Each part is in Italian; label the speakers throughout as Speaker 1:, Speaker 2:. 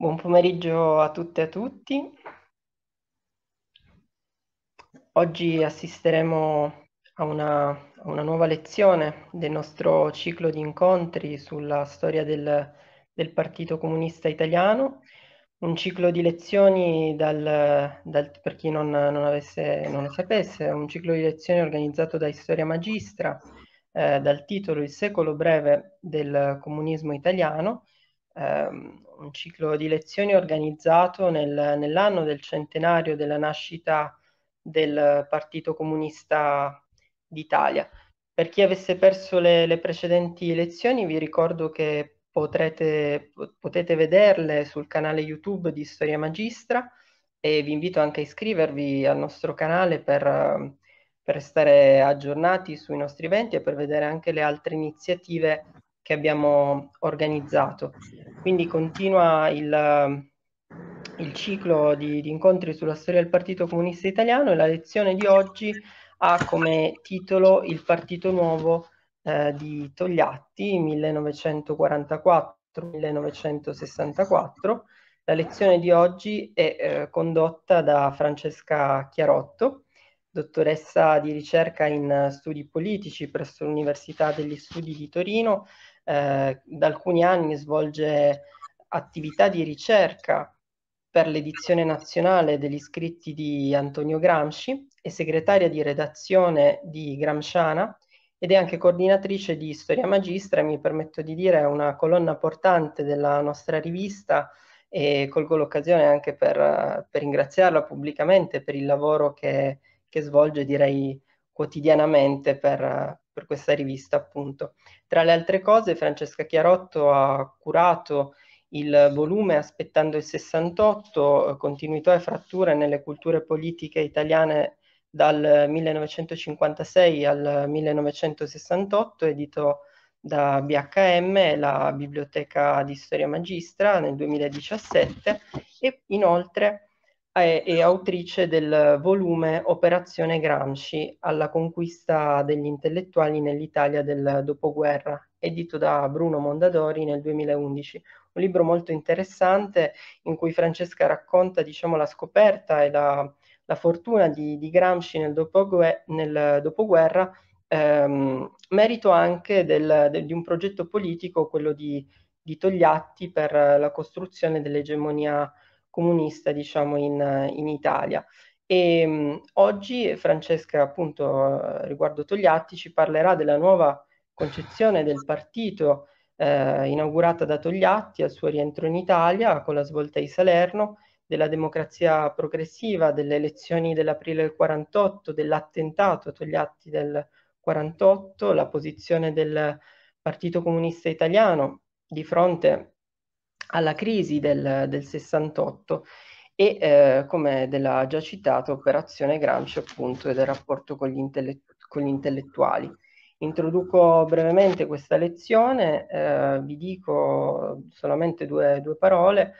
Speaker 1: Buon pomeriggio a tutte e a tutti. Oggi assisteremo a una, a una nuova lezione del nostro ciclo di incontri sulla storia del, del Partito Comunista Italiano, un ciclo di lezioni dal, dal, per chi non, non, avesse, non, lo sapesse, un ciclo di lezioni organizzato da Storia Magistra eh, dal titolo Il secolo breve del comunismo italiano, ehm, un ciclo di lezioni organizzato nel, nell'anno del centenario della nascita del Partito Comunista d'Italia. Per chi avesse perso le, le precedenti lezioni, vi ricordo che potrete, potete vederle sul canale YouTube di Storia Magistra e vi invito anche a iscrivervi al nostro canale per, per stare aggiornati sui nostri eventi e per vedere anche le altre iniziative che abbiamo organizzato. Quindi continua il, eh, il ciclo di, di, incontri sulla storia del Partito Comunista Italiano e la lezione di oggi ha come titolo Il Partito Nuovo eh, di Togliatti 1944-1964. La lezione di oggi è eh, condotta da Francesca Chiarotto, dottoressa di ricerca in studi politici presso l'Università degli Studi di Torino eh, da alcuni anni svolge attività di ricerca per l'edizione nazionale degli scritti di Antonio Gramsci, è segretaria di redazione di Gramsciana ed è anche coordinatrice di Storia Magistra, mi permetto di dire è una colonna portante della nostra rivista e colgo l'occasione anche per, per ringraziarla pubblicamente per il lavoro che, che svolge, direi, quotidianamente per, per questa rivista, appunto. Tra le altre cose, Francesca Chiarotto ha curato il volume Aspettando il 68, eh, continuità e fratture nelle culture politiche italiane dal 1956 al 1968, edito da BHM la Biblioteca di Storia Magistra nel 2017 e inoltre è, è autrice del volume Operazione Gramsci alla conquista degli intellettuali nell'Italia del dopoguerra, edito da Bruno Mondadori nel 2011. Un libro molto interessante in cui Francesca racconta diciamo, la scoperta e la, la fortuna di, di, Gramsci nel, dopoguer- nel dopoguerra, ehm, merito anche del, de, di un progetto politico, quello di, di Togliatti, per la costruzione dell'egemonia comunista, diciamo, in, in Italia. E ehm, mh, oggi Francesca, appunto, eh, riguardo Togliatti, ci parlerà della nuova concezione del partito eh, inaugurata da Togliatti al suo rientro in Italia con la svolta di Salerno, della democrazia progressiva, delle elezioni dell'aprile del 48, dell'attentato a Togliatti del 48, la posizione del Partito Comunista Italiano di fronte alla crisi del, del 68 e, eh, come della già citata, operazione Gramsci appunto e del rapporto con gli, intellet- con gli intellettuali. Introduco brevemente questa lezione, eh, vi dico solamente due, due parole.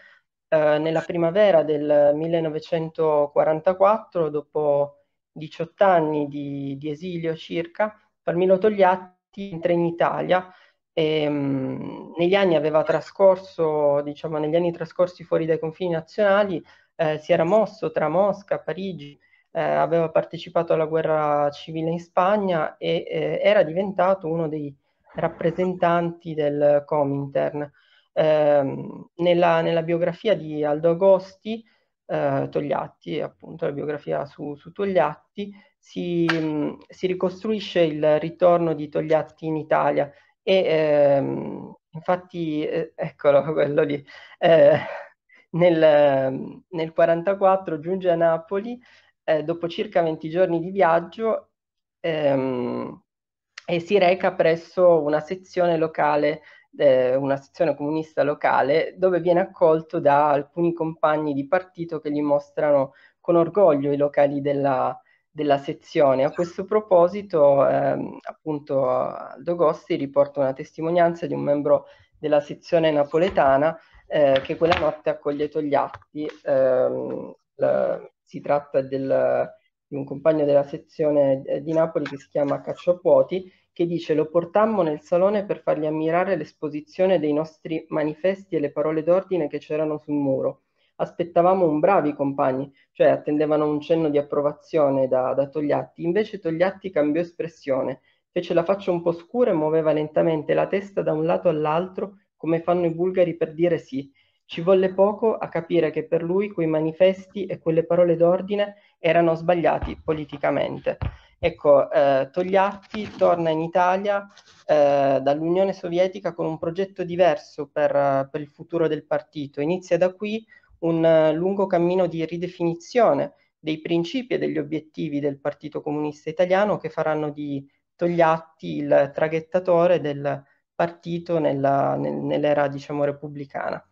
Speaker 1: Eh, nella primavera del 1944, dopo 18 anni di, di esilio circa, Palmiro Togliatti entra in Italia e, ehm, mh, negli anni aveva trascorso, diciamo, negli anni trascorsi fuori dai confini nazionali, eh, si era mosso tra Mosca, Parigi, eh, aveva partecipato alla guerra civile in Spagna e eh, era diventato uno dei rappresentanti del Comintern. Ehm, nella, nella, biografia di Aldo Agosti, eh, Togliatti, appunto la biografia su, su Togliatti, si, mh, mm, si ricostruisce il ritorno di Togliatti in Italia e ehm, infatti, eh, eccolo, quello lì. Eh, nel, nel 44 giunge a Napoli eh, dopo circa 20 giorni di viaggio ehm, e si reca presso una sezione locale, eh, una sezione comunista locale, dove viene accolto da alcuni compagni di partito che gli mostrano con orgoglio i locali della, della sezione. A questo proposito, ehm, appunto, Aldo Gosti riporta una testimonianza di un membro della sezione napoletana eh, che quella notte ha coglieto gli atti. Ehm, la, si tratta del, di un compagno della sezione eh, di Napoli che si chiama Cacciapuoti, che dice lo portammo nel salone per fargli ammirare l'esposizione dei nostri manifesti e le parole d'ordine che c'erano sul muro aspettavamo un bravi compagni, cioè attendevano un cenno di approvazione da, da Togliatti, invece Togliatti cambiò espressione, fece la faccia un po' scura e muoveva lentamente la testa da un lato all'altro come fanno i bulgari per dire sì. Ci volle poco a capire che per lui quei manifesti e quelle parole d'ordine erano sbagliati politicamente. Ecco, eh, Togliatti torna in Italia eh, dall'Unione Sovietica con un progetto diverso per, per, il futuro del partito. Inizia da qui un lungo cammino di ridefinizione dei principi e degli obiettivi del Partito Comunista Italiano che faranno di Togliatti il traghettatore del partito nella, nel, nell'era diciamo repubblicana.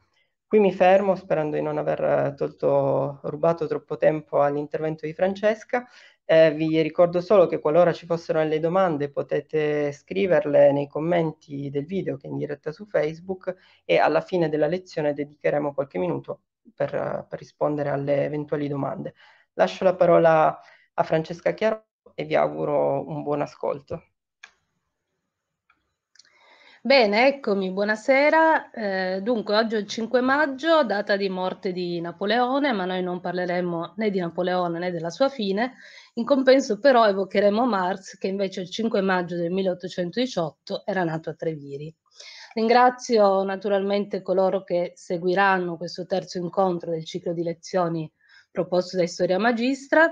Speaker 1: Qui mi fermo sperando di non aver eh, tolto, rubato troppo tempo all'intervento di Francesca. Eh, vi ricordo solo che qualora ci fossero delle domande potete scriverle nei commenti del video che è in diretta su Facebook e alla fine della lezione dedicheremo qualche minuto per, per rispondere alle eventuali domande. Lascio la parola a Francesca Chiaro e vi auguro un buon ascolto.
Speaker 2: Bene, eccomi, buonasera. Eh, dunque, oggi è il 5 maggio, data di morte di Napoleone, ma noi non parleremo né di Napoleone né della sua fine. In compenso però evocheremo Marx, che invece il 5 maggio del 1818 era nato a Treviri. Ringrazio naturalmente coloro che seguiranno questo terzo incontro del ciclo di lezioni proposto da Storia Magistra,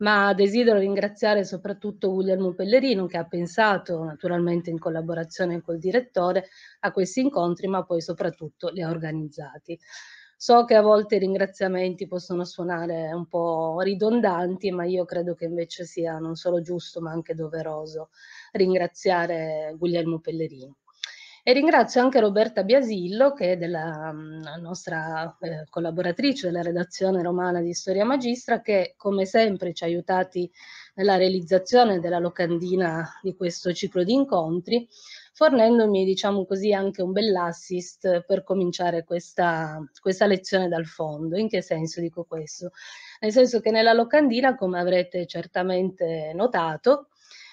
Speaker 2: ma desidero ringraziare soprattutto Guglielmo Pellerino che ha pensato, naturalmente in collaborazione col direttore, a questi incontri, ma poi soprattutto li ha organizzati. So che a volte i ringraziamenti possono suonare un po' ridondanti, ma io credo che invece sia non solo giusto, ma anche doveroso ringraziare Guglielmo Pellerino. E ringrazio anche Roberta Biasillo, che è della mm, nostra eh, collaboratrice della redazione romana di Storia Magistra, che come sempre ci ha aiutati nella realizzazione della locandina di questo ciclo di incontri, fornendomi, diciamo così, anche un bell'assist per cominciare questa, questa lezione dal fondo. In che senso dico questo? Nel senso che nella locandina, come avrete certamente notato,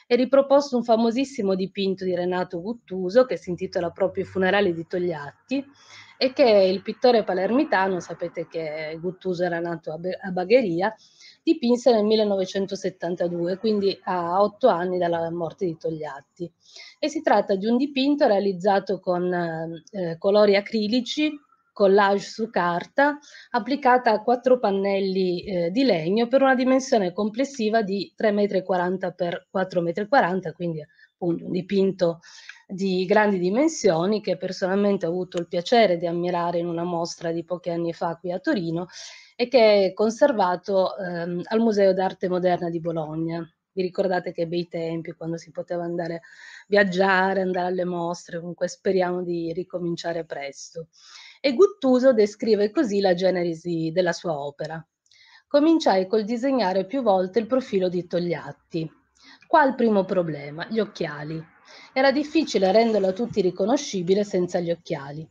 Speaker 2: è riproposto un famosissimo dipinto di Renato Guttuso che si intitola proprio I funerali di Togliatti e che il pittore palermitano, sapete che Guttuso era nato a, a Bagheria, dipinse nel 1972, quindi a otto anni dalla morte di Togliatti. E si tratta di un dipinto realizzato con eh, colori acrilici collage su carta applicata a quattro pannelli eh, di legno per una dimensione complessiva di 3,40 m x 4,40 m, quindi appunto un dipinto di grandi dimensioni che personalmente ho avuto il piacere di ammirare in una mostra di pochi anni fa qui a Torino e che è conservato ehm, al Museo d'Arte Moderna di Bologna. Vi ricordate che bei tempi quando si poteva andare a viaggiare, andare alle mostre, comunque speriamo di ricominciare presto e Guttuso descrive così la genesi della sua opera. Cominciai col disegnare più volte il profilo di Togliatti. Qua il primo problema, gli occhiali. Era difficile renderlo a tutti riconoscibile senza gli occhiali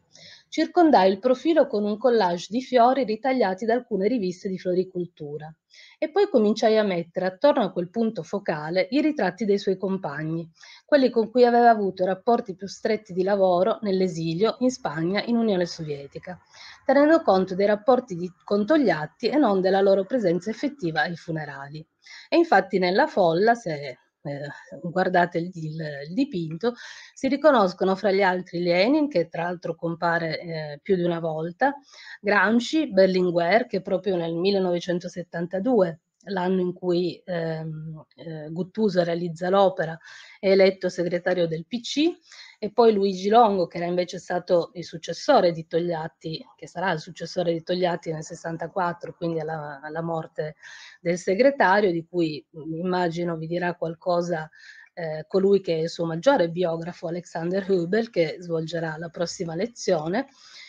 Speaker 2: circondai il profilo con un collage di fiori ritagliati da alcune riviste di floricoltura e poi cominciai a mettere attorno a quel punto focale i ritratti dei suoi compagni, quelli con cui aveva avuto rapporti più stretti di lavoro nell'esilio, in Spagna, in Unione Sovietica, tenendo conto dei rapporti di, con Togliatti e non della loro presenza effettiva ai funerali. E infatti nella folla, se eh, guardate il, il, il, dipinto, si riconoscono fra gli altri Lenin, che tra l'altro compare eh, più di una volta, Gramsci, Berlinguer, che proprio nel 1972 l'anno in cui ehm, eh, Guttuso realizza l'opera, è eletto segretario del PC, e poi Luigi Longo, che era invece stato il successore di Togliatti, che sarà il successore di Togliatti nel 64, quindi alla, alla morte del segretario, di cui mm, immagino vi dirà qualcosa eh, colui che è il suo maggiore biografo, Alexander Hubel, che svolgerà la prossima lezione,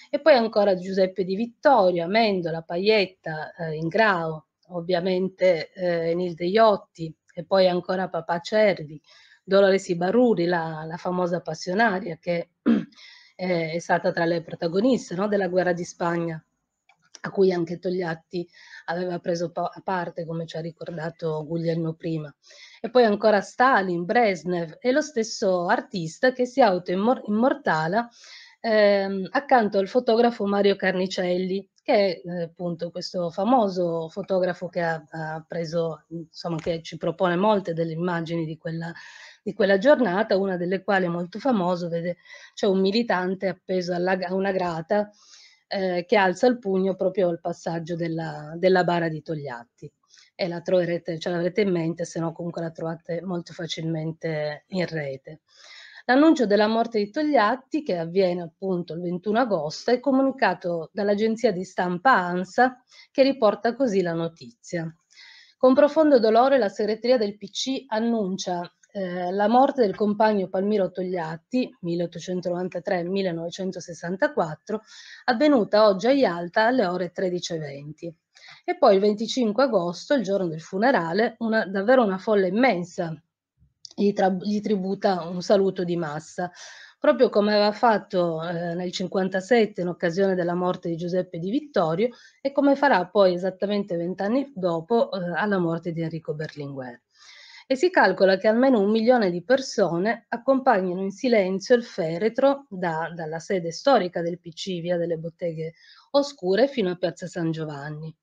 Speaker 2: e poi ancora Giuseppe Di Vittorio, Amendola, Paietta, eh, Ingrao, ovviamente eh, Enil De Iotti, e poi ancora Papà Cervi, Dolores Ibaruri, la, la famosa passionaria che eh, è stata tra le protagoniste no, della guerra di Spagna, a cui anche Togliatti aveva preso pa- parte, come ci ha ricordato Guglielmo prima. E poi ancora Stalin, Brezhnev e lo stesso artista che si autoimmortala ehm, accanto al fotografo Mario Carnicelli, che è eh, appunto questo famoso fotografo che ha, ha, preso, insomma, che ci propone molte delle immagini di quella di quella giornata, una delle quali è molto famosa, vede c'è un militante appeso a una grata eh, che alza il pugno proprio al passaggio della, della bara di Togliatti e la troverete, ce l'avrete in mente, se no comunque la trovate molto facilmente in rete. L'annuncio della morte di Togliatti, che avviene appunto il 21 agosto, è comunicato dall'agenzia di stampa ANSA, che riporta così la notizia. Con profondo dolore la segreteria del PC annuncia eh, la morte del compagno Palmiro Togliatti, 1893-1964, avvenuta oggi a Ialta alle ore 13.20. E poi il 25 agosto, il giorno del funerale, una, davvero una folla immensa gli, tra, gli tributa un saluto di massa, proprio come aveva fatto eh, nel 57 in occasione della morte di Giuseppe di Vittorio e come farà poi esattamente vent'anni dopo eh, alla morte di Enrico Berlinguer e si calcola che almeno un milione di persone accompagnino in silenzio il feretro da, dalla sede storica del PC, via delle botteghe oscure, fino a piazza San Giovanni.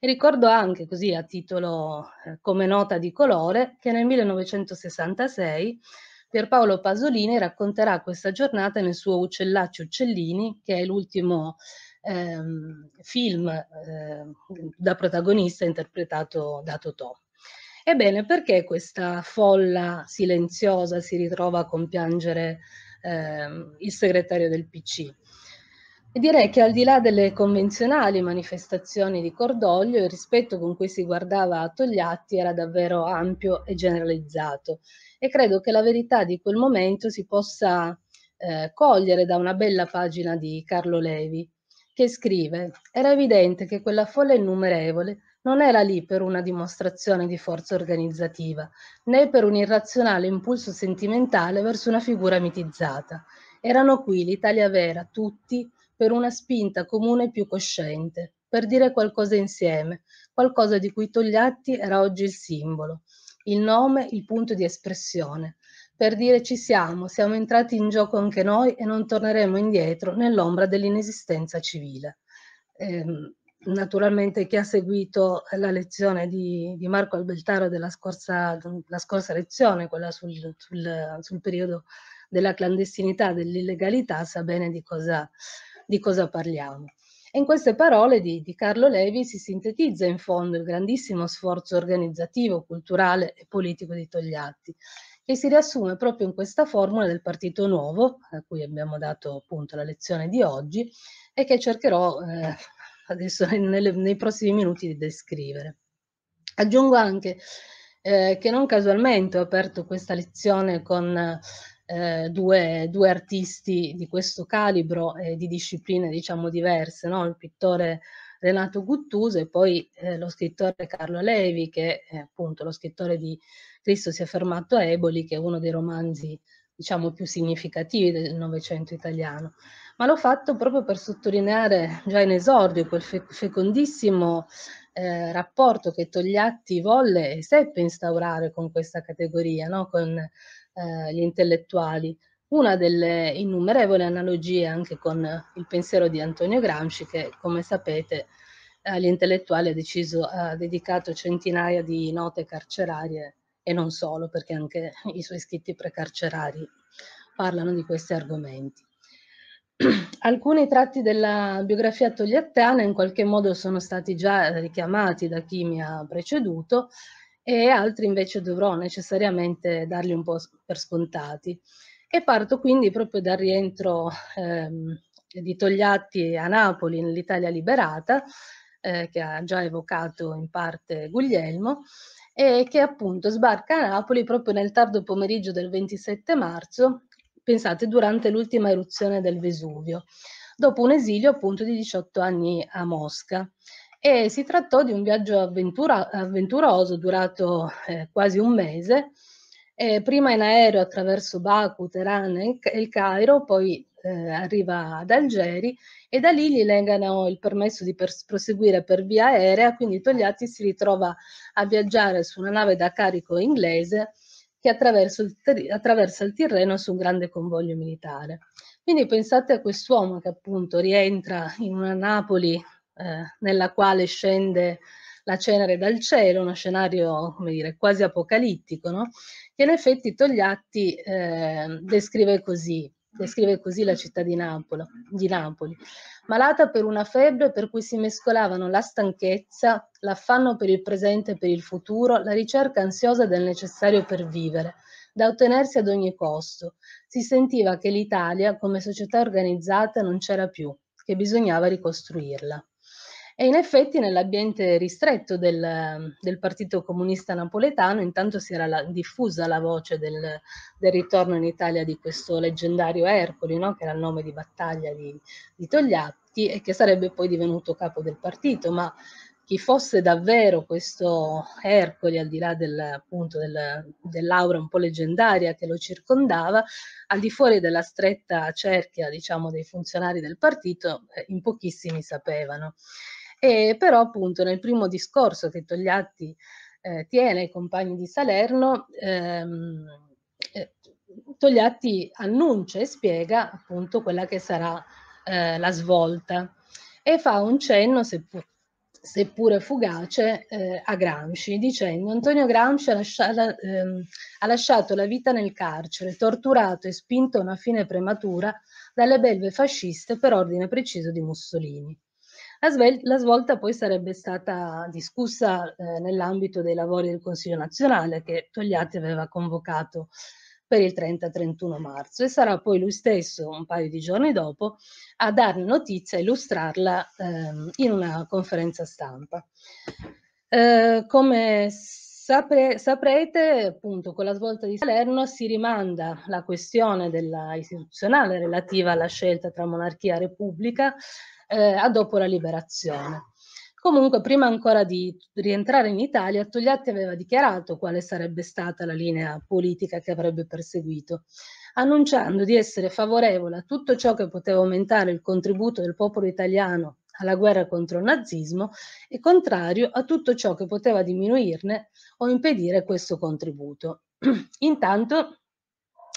Speaker 2: E ricordo anche, così a titolo eh, come nota di colore, che nel 1966 Pierpaolo Pasolini racconterà questa giornata nel suo Uccellacci Uccellini, che è l'ultimo ehm, film eh, da protagonista interpretato da Totò. Ebbene, perché questa folla silenziosa si ritrova a compiangere eh, il segretario del PC? direi che al di là delle convenzionali manifestazioni di cordoglio, il rispetto con cui si guardava a Togliatti era davvero ampio e generalizzato e credo che la verità di quel momento si possa eh, cogliere da una bella pagina di Carlo Levi, che scrive: Era evidente che quella folla innumerevole non era lì per una dimostrazione di forza organizzativa, né per un irrazionale impulso sentimentale verso una figura mitizzata. Erano qui l'Italia vera, tutti, per una spinta comune più cosciente, per dire qualcosa insieme, qualcosa di cui Togliatti era oggi il simbolo, il nome, il punto di espressione, per dire ci siamo, siamo entrati in gioco anche noi e non torneremo indietro nell'ombra dell'inesistenza civile. Eh, naturalmente chi ha seguito la lezione di, di Marco Albeltaro della scorsa, la scorsa lezione, quella sul, sul, sul periodo della clandestinità, dell'illegalità, sa bene di cosa, di cosa parliamo. in queste parole di, di, Carlo Levi si sintetizza in fondo il grandissimo sforzo organizzativo, culturale e politico di Togliatti, che si riassume proprio in questa formula del Partito Nuovo, a cui abbiamo dato appunto la lezione di oggi, e che cercherò eh, adesso nelle, nei prossimi minuti di descrivere. Aggiungo anche eh, che non casualmente ho aperto questa lezione con eh, due, due, artisti di questo calibro e eh, di discipline diciamo diverse, no? il pittore Renato Guttuso e poi eh, lo scrittore Carlo Levi che è eh, appunto lo scrittore di Cristo si è fermato a Eboli che è uno dei romanzi diciamo più significativi del Novecento italiano ma l'ho fatto proprio per sottolineare già in esordio quel fe- fecondissimo eh, rapporto che Togliatti volle e seppe instaurare con questa categoria, no? con eh, gli intellettuali. Una delle innumerevoli analogie anche con il pensiero di Antonio Gramsci, che come sapete agli eh, intellettuali ha, deciso, ha dedicato centinaia di note carcerarie e non solo, perché anche i suoi scritti precarcerari parlano di questi argomenti. Alcuni tratti della biografia togliattiana in qualche modo sono stati già richiamati da chi mi ha preceduto e altri invece dovrò necessariamente darli un po' per scontati. E parto quindi proprio dal rientro ehm, di Togliatti a Napoli nell'Italia liberata, eh, che ha già evocato in parte Guglielmo, e che appunto sbarca a Napoli proprio nel tardo pomeriggio del 27 marzo pensate, durante l'ultima eruzione del Vesuvio, dopo un esilio appunto di 18 anni a Mosca. E si trattò di un viaggio avventura, avventuroso durato eh, quasi un mese, eh, prima in aereo attraverso Baku, Teheran e il Cairo, poi eh, arriva ad Algeri e da lì gli legano il permesso di per proseguire per via aerea, quindi Togliatti si ritrova a viaggiare su una nave da carico inglese che il, attraversa il Tirreno su un grande convoglio militare. Quindi pensate a quest'uomo che appunto rientra in una Napoli eh, nella quale scende la cenere dal cielo, uno scenario come dire, quasi apocalittico, no? che in effetti Togliatti eh, descrive così descrive così la città di, Napoli, di Napoli, malata per una febbre per cui si mescolavano la stanchezza, l'affanno per il presente e per il futuro, la ricerca ansiosa del necessario per vivere, da ottenersi ad ogni costo. Si sentiva che l'Italia, come società organizzata, non c'era più, che bisognava ricostruirla. E in effetti nell'ambiente ristretto del, del Partito Comunista Napoletano intanto si era la, diffusa la voce del, del, ritorno in Italia di questo leggendario Ercoli, no? che era il nome di battaglia di, di Togliatti e che sarebbe poi divenuto capo del partito, ma chi fosse davvero questo Ercoli, al di là del, appunto del, dell'aura un po' leggendaria che lo circondava, al di fuori della stretta cerchia diciamo, dei funzionari del partito, eh, in pochissimi sapevano. E però appunto nel primo discorso che Togliatti eh, tiene ai compagni di Salerno, ehm, eh, Togliatti annuncia e spiega appunto quella che sarà eh, la svolta e fa un cenno, seppur, seppure fugace, eh, a Gramsci, dicendo Antonio Gramsci ha, lasciata, ehm, ha lasciato la vita nel carcere, torturato e spinto a una fine prematura dalle belve fasciste per ordine preciso di Mussolini. La, svolta poi sarebbe stata discussa eh, nell'ambito dei lavori del Consiglio nazionale che Togliatti aveva convocato per il 30-31 marzo e sarà poi lui stesso, un paio di giorni dopo, a darne notizia e illustrarla ehm, in una conferenza stampa. Eh, come Sapre, saprete, appunto, con la svolta di Salerno si rimanda la questione della, istituzionale relativa alla scelta tra monarchia e repubblica eh, a dopo la liberazione. Comunque, prima ancora di rientrare in Italia, Togliatti aveva dichiarato quale sarebbe stata la linea politica che avrebbe perseguito, annunciando di essere favorevole a tutto ciò che poteva aumentare il contributo del popolo italiano alla guerra contro il nazismo e contrario a tutto ciò che poteva diminuirne o impedire questo contributo. Intanto,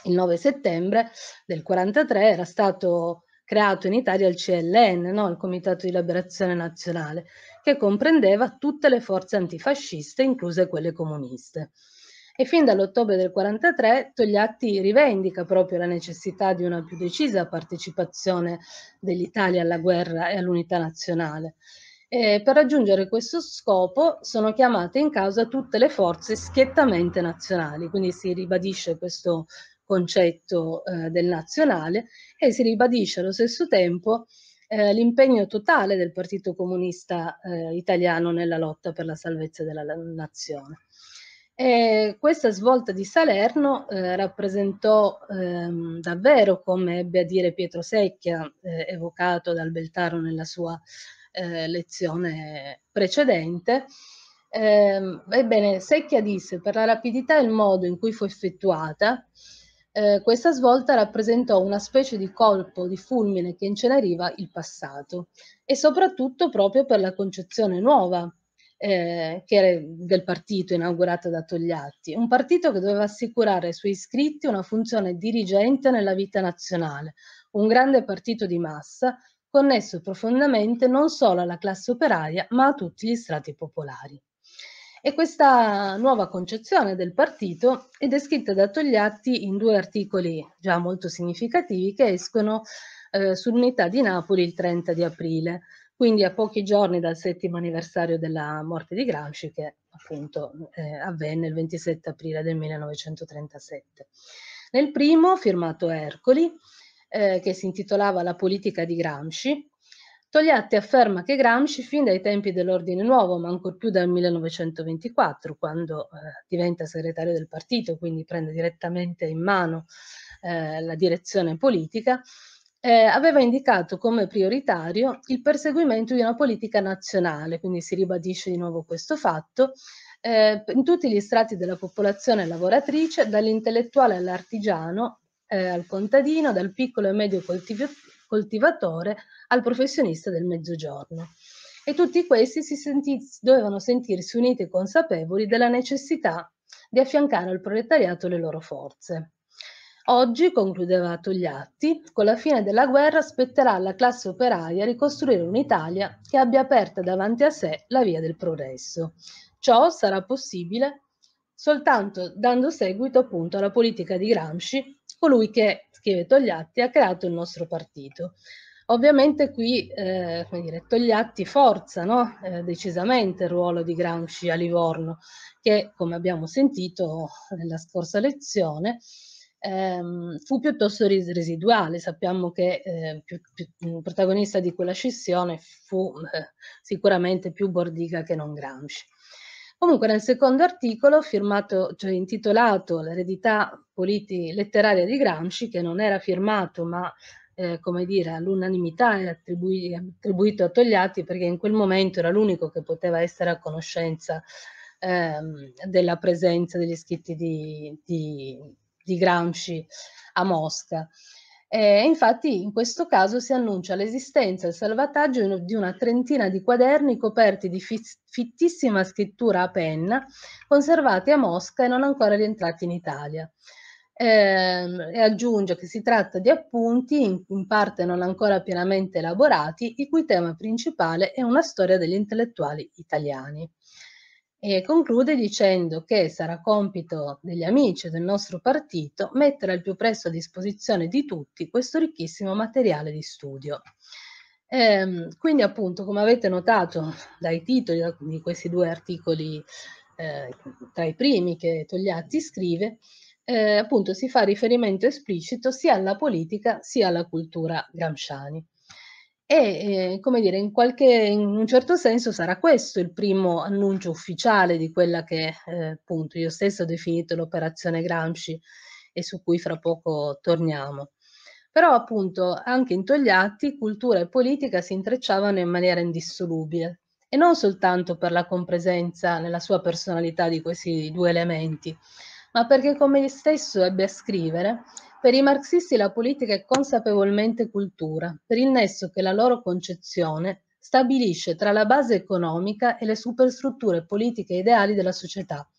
Speaker 2: il 9 settembre del 1943 era stato creato in Italia il CLN, no? il Comitato di Liberazione Nazionale, che comprendeva tutte le forze antifasciste, incluse quelle comuniste e fin dall'ottobre del 1943 Togliatti rivendica proprio la necessità di una più decisa partecipazione dell'Italia alla guerra e all'unità nazionale. E per raggiungere questo scopo sono chiamate in causa tutte le forze schiettamente nazionali, quindi si ribadisce questo concetto eh, del nazionale e si ribadisce allo stesso tempo eh, l'impegno totale del Partito Comunista eh, Italiano nella lotta per la salvezza della nazione. E questa svolta di Salerno eh, rappresentò ehm, davvero, come ebbe a dire Pietro Secchia, eh, evocato dal Beltaro nella sua eh, lezione precedente, ehm, ebbene Secchia disse per la rapidità e il modo in cui fu effettuata, eh, questa svolta rappresentò una specie di colpo di fulmine che inceneriva il passato e soprattutto proprio per la concezione nuova eh, che era del partito inaugurato da Togliatti, un partito che doveva assicurare ai suoi iscritti una funzione dirigente nella vita nazionale, un grande partito di massa connesso profondamente non solo alla classe operaia ma a tutti gli strati popolari. E questa nuova concezione del partito è descritta da Togliatti in due articoli già molto significativi che escono eh, sull'Unità di Napoli il 30 di aprile quindi a pochi giorni dal settimo anniversario della morte di Gramsci che appunto eh, avvenne il 27 aprile del 1937. Nel primo, firmato Ercoli, eh, che si intitolava La politica di Gramsci, Togliatti afferma che Gramsci, fin dai tempi dell'Ordine Nuovo, ma ancor più dal 1924, quando eh, diventa segretario del partito, quindi prende direttamente in mano eh, la direzione politica, eh, aveva indicato come prioritario il perseguimento di una politica nazionale, quindi si ribadisce di nuovo questo fatto, eh, in tutti gli strati della popolazione lavoratrice, dall'intellettuale all'artigiano, eh, al contadino, dal piccolo e medio coltiv coltivatore al professionista del mezzogiorno. E tutti questi si senti dovevano sentirsi uniti e consapevoli della necessità di affiancare al proletariato le loro forze. Oggi, concludeva Togliatti, con la fine della guerra spetterà alla classe operaia ricostruire un'Italia che abbia aperta davanti a sé la via del progresso. Ciò sarà possibile soltanto dando seguito appunto alla politica di Gramsci, colui che, scrive Togliatti, ha creato il nostro partito. Ovviamente qui eh, dire, Togliatti forza no? eh, decisamente il ruolo di Gramsci a Livorno, che come abbiamo sentito nella scorsa lezione, ehm, fu piuttosto ris- residuale. Sappiamo che eh, più, più, il protagonista di quella scissione fu eh, sicuramente più Bordiga che non Gramsci. Comunque nel secondo articolo, firmato, cioè intitolato L'eredità politi- letteraria di Gramsci, che non era firmato ma eh, come dire, all'unanimità è attribu- attribuito a Togliatti perché in quel momento era l'unico che poteva essere a conoscenza ehm, della presenza degli scritti di, di, di Gramsci a Mosca. Eh, infatti in questo caso si annuncia l'esistenza e il salvataggio di una trentina di quaderni coperti di fittissima scrittura a penna, conservati a Mosca e non ancora rientrati in Italia. Ehm, e aggiunge che si tratta di appunti, in parte non ancora pienamente elaborati, il cui tema principale è una storia degli intellettuali italiani. E conclude dicendo che sarà compito degli amici del nostro partito mettere al più presto a disposizione di tutti questo ricchissimo materiale di studio. Ehm, quindi appunto, come avete notato dai titoli di questi due articoli, eh, tra i primi che Togliatti scrive, eh, appunto si fa riferimento esplicito sia alla politica sia alla cultura gramsciani e eh, come dire, in, qualche, in, un certo senso sarà questo il primo annuncio ufficiale di quella che eh, appunto io stesso ho definito l'operazione Gramsci e su cui fra poco torniamo. Però appunto anche in Togliatti cultura e politica si intrecciavano in maniera indissolubile e non soltanto per la compresenza nella sua personalità di questi due elementi, ma perché come egli stesso ebbe a scrivere, per i marxisti la politica è consapevolmente cultura, per il nesso che la loro concezione stabilisce tra la base economica e le superstrutture politiche ideali della società,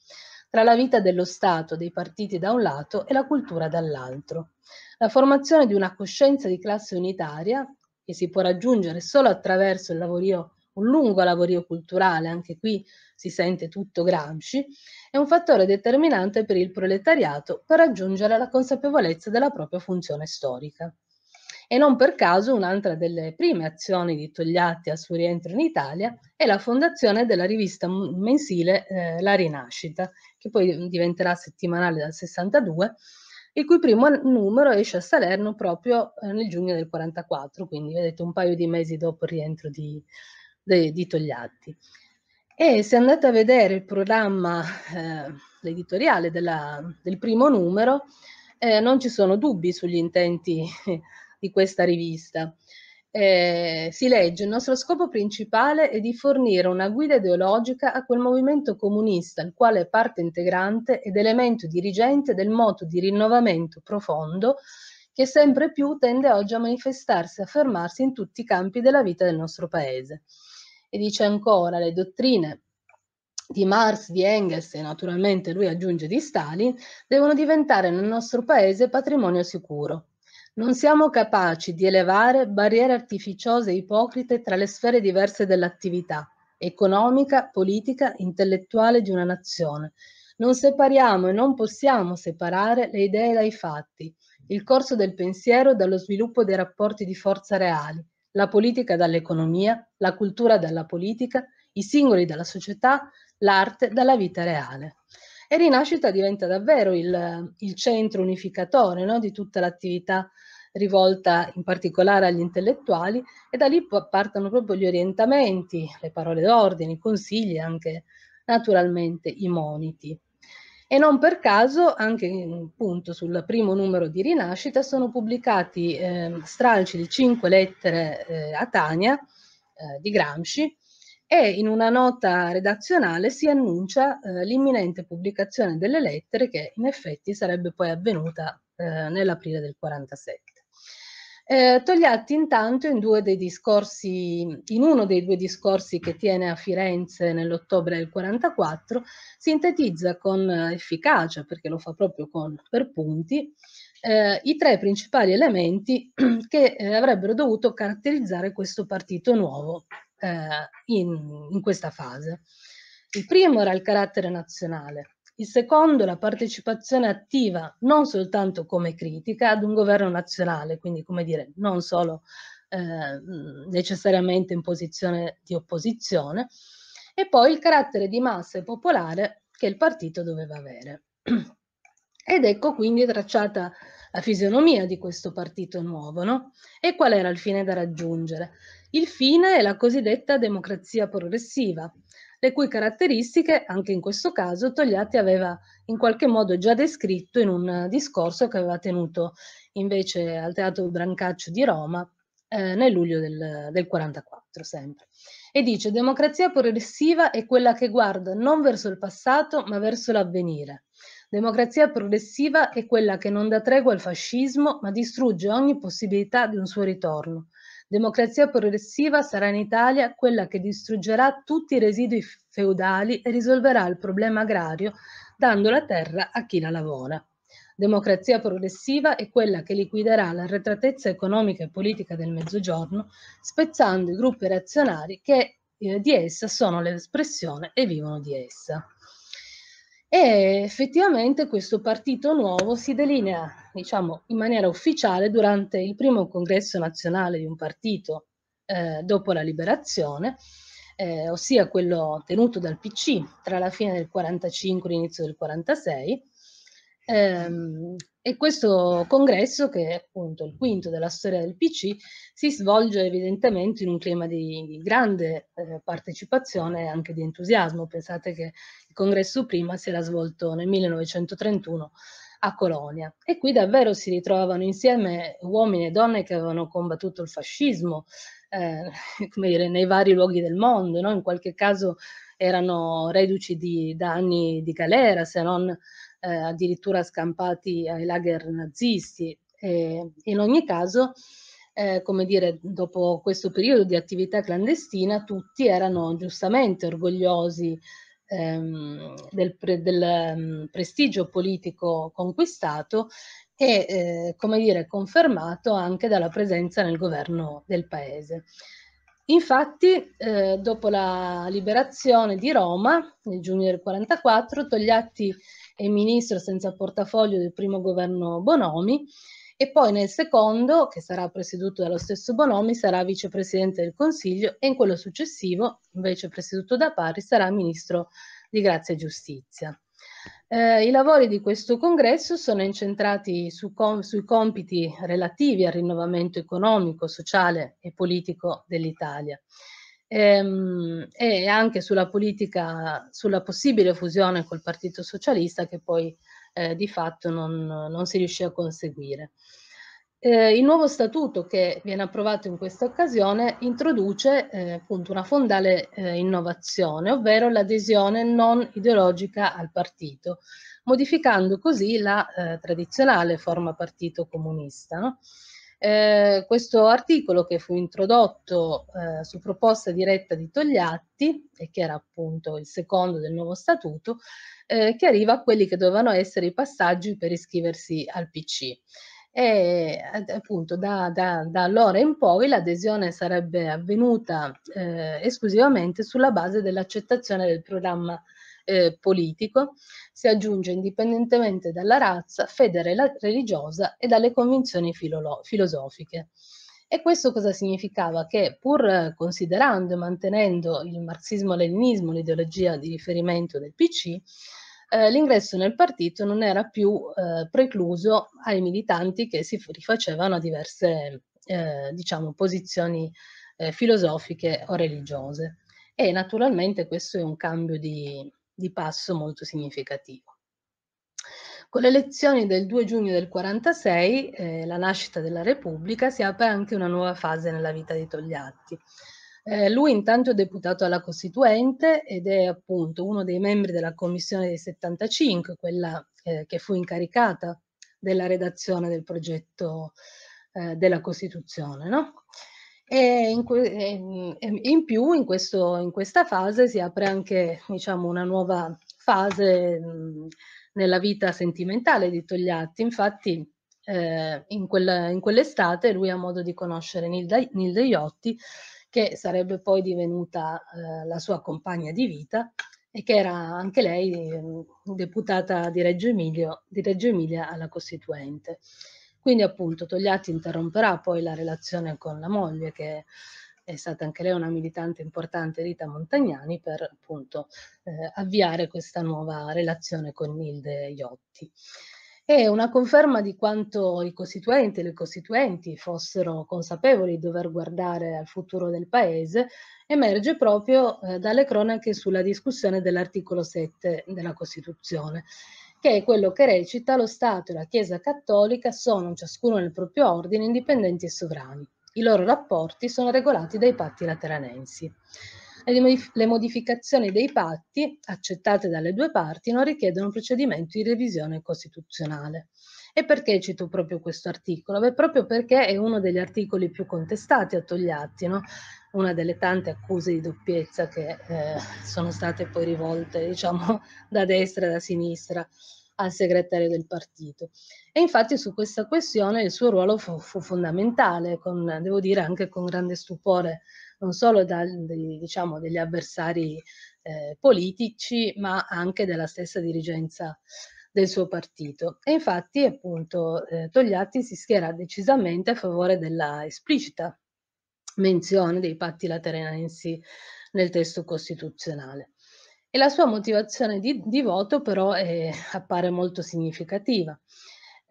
Speaker 2: tra la vita dello Stato, dei partiti da un lato e la cultura dall'altro. La formazione di una coscienza di classe unitaria, che si può raggiungere solo attraverso il lavorio un lungo lavorio culturale, anche qui si sente tutto Gramsci, è un fattore determinante per il proletariato per raggiungere la consapevolezza della propria funzione storica. E non per caso un'altra delle prime azioni di Togliatti al suo rientro in Italia è la fondazione della rivista mensile eh, La Rinascita, che poi diventerà settimanale dal 62, il cui primo numero esce a Salerno proprio eh, nel giugno del 44, quindi vedete un paio di mesi dopo il rientro di, de, di Togliatti. E se andate a vedere il programma eh, editoriale della, del primo numero, eh, non ci sono dubbi sugli intenti di questa rivista. Eh, si legge, il nostro scopo principale è di fornire una guida ideologica a quel movimento comunista, il quale è parte integrante ed elemento dirigente del moto di rinnovamento profondo che sempre più tende oggi a manifestarsi e affermarsi in tutti i campi della vita del nostro Paese. E dice ancora le dottrine di Marx, di Engels e naturalmente lui aggiunge di Stalin, devono diventare nel nostro paese patrimonio sicuro. Non siamo capaci di elevare barriere artificiose e ipocrite tra le sfere diverse dell'attività economica, politica, intellettuale di una nazione. Non separiamo e non possiamo separare le idee dai fatti, il corso del pensiero dallo sviluppo dei rapporti di forza reali, la politica dall'economia, la cultura dalla politica, i singoli dalla società, l'arte dalla vita reale. E Rinascita diventa davvero il, il centro unificatore no? di tutta l'attività rivolta in particolare agli intellettuali e da lì partono proprio gli orientamenti, le parole d'ordine, i consigli e anche naturalmente i moniti. E non per caso, anche appunto sul primo numero di Rinascita, sono pubblicati eh, stralci di cinque lettere eh, a Tania eh, di Gramsci e in una nota redazionale si annuncia eh, l'imminente pubblicazione delle lettere che in effetti sarebbe poi avvenuta eh, nell'aprile del 47. Eh, Togliatti intanto in, discorsi, in, uno dei due discorsi che tiene a Firenze nell'ottobre del 44, sintetizza con eh, efficacia, perché lo fa proprio con, per punti, eh, i tre principali elementi che eh, avrebbero dovuto caratterizzare questo partito nuovo eh, in, in questa fase. Il primo era il carattere nazionale, il secondo, la partecipazione attiva, non soltanto come critica, ad un governo nazionale, quindi come dire, non solo eh, necessariamente in posizione di opposizione, e poi il carattere di massa e popolare che il partito doveva avere. Ed ecco quindi tracciata la fisionomia di questo partito nuovo, no? E qual era il fine da raggiungere? Il fine è la cosiddetta democrazia progressiva, le cui caratteristiche, anche in questo caso, Togliatti aveva in qualche modo già descritto in un eh, discorso che aveva tenuto invece al Teatro Brancaccio di Roma eh, nel luglio del, 1944, sempre. E dice, democrazia progressiva è quella che guarda non verso il passato ma verso l'avvenire. Democrazia progressiva è quella che non dà tregua al fascismo ma distrugge ogni possibilità di un suo ritorno. Democrazia progressiva sarà in Italia quella che distruggerà tutti i residui feudali e risolverà il problema agrario dando la terra a chi la lavora. Democrazia progressiva è quella che liquiderà l'arretratezza economica e politica del Mezzogiorno, spezzando i gruppi razionari che eh, di essa sono l'espressione e vivono di essa. E effettivamente questo partito nuovo si delinea, diciamo, in maniera ufficiale durante il primo congresso nazionale di un partito eh, dopo la liberazione, eh, ossia quello tenuto dal PC tra la fine del 45 e l'inizio del 46, ehm, e questo congresso, che è appunto il quinto della storia del PC, si svolge evidentemente in un clima di, di grande eh, partecipazione e anche di entusiasmo. Pensate che il congresso prima si era svolto nel 1931 a Colonia e qui davvero si ritrovano insieme uomini e donne che avevano combattuto il fascismo, eh, come dire, nei vari luoghi del mondo, no? in qualche caso erano reduci di, da anni di galera, se non eh, addirittura scampati ai lager nazisti. E, in ogni caso, eh, come dire, dopo questo periodo di attività clandestina, tutti erano giustamente orgogliosi ehm, del, pre, del um, prestigio politico conquistato e, eh, come dire, confermato anche dalla presenza nel governo del paese. Infatti, eh, dopo la liberazione di Roma, nel giugno del 44, Togliatti e ministro senza portafoglio del primo governo Bonomi e poi nel secondo, che sarà presieduto dallo stesso Bonomi, sarà vicepresidente del Consiglio e in quello successivo, invece presieduto da Pari, sarà ministro di Grazia e Giustizia. Eh, I lavori di questo congresso sono incentrati su com- sui compiti relativi al rinnovamento economico, sociale e politico dell'Italia. Ehm, e anche sulla politica, sulla possibile fusione col Partito Socialista che poi eh, di fatto non, non, si riuscì a conseguire. Eh, il nuovo statuto che viene approvato in questa occasione introduce eh, appunto una fondale eh, innovazione, ovvero l'adesione non ideologica al partito, modificando così la eh, tradizionale forma partito comunista. No? eh, questo articolo che fu introdotto eh, su proposta diretta di Togliatti e che era appunto il secondo del nuovo statuto, eh, che arriva a quelli che dovevano essere i passaggi per iscriversi al PC. E appunto da, da, da allora in poi l'adesione sarebbe avvenuta eh, esclusivamente sulla base dell'accettazione del programma eh, politico, si aggiunge indipendentemente dalla razza, fede religiosa e dalle convinzioni filolo- filosofiche. E questo cosa significava? Che pur considerando e mantenendo il marxismo-leninismo l'ideologia di riferimento del PC, eh, l'ingresso nel partito non era più eh, precluso ai militanti che si rifacevano a diverse eh, diciamo, posizioni eh, filosofiche o religiose. E naturalmente questo è un cambio di, di passo molto significativo. Con le elezioni del 2 giugno del 1946, eh, la nascita della Repubblica, si apre anche una nuova fase nella vita di Togliatti. Eh, lui intanto è deputato alla Costituente ed è appunto uno dei membri della Commissione dei 75, quella eh, che fu incaricata della redazione del progetto eh, della Costituzione. No? E in, in più in, questo, in, questa fase si apre anche diciamo, una nuova fase nella vita sentimentale di Togliatti. Infatti eh, in, quella, in, quell'estate lui ha modo di conoscere Nilda, Nilda Iotti, che sarebbe poi divenuta eh, la sua compagna di vita e che era anche lei eh, deputata di Reggio, Emilio, di Reggio Emilia alla Costituente. Quindi appunto Togliatti interromperà poi la relazione con la moglie che è stata anche lei una militante importante, Rita Montagnani, per appunto eh, avviare questa nuova relazione con Nilde Iotti. È una conferma di quanto i costituenti e le costituenti fossero consapevoli di dover guardare al futuro del paese emerge proprio eh, dalle cronache sulla discussione dell'articolo 7 della Costituzione che è quello che recita lo Stato e la Chiesa cattolica sono ciascuno nel proprio ordine indipendenti e sovrani. I loro rapporti sono regolati dai patti lateranensi. Le modificazioni dei patti accettate dalle due parti non richiedono un procedimento di revisione costituzionale. E perché cito proprio questo articolo? Beh, proprio perché è uno degli articoli più contestati a Togliatti, no? una delle tante accuse di doppiezza che eh, sono state poi rivolte, diciamo, da destra e da sinistra al segretario del partito. E infatti su questa questione il suo ruolo fu, fu fondamentale, con, devo dire anche con grande stupore, non solo da, dei, diciamo, degli avversari eh, politici, ma anche della stessa dirigenza del suo partito. E infatti, appunto, eh, Togliatti si schiera decisamente a favore della esplicita menzione dei patti lateranensi nel testo costituzionale. E la sua motivazione di, di voto però è, eh, appare molto significativa.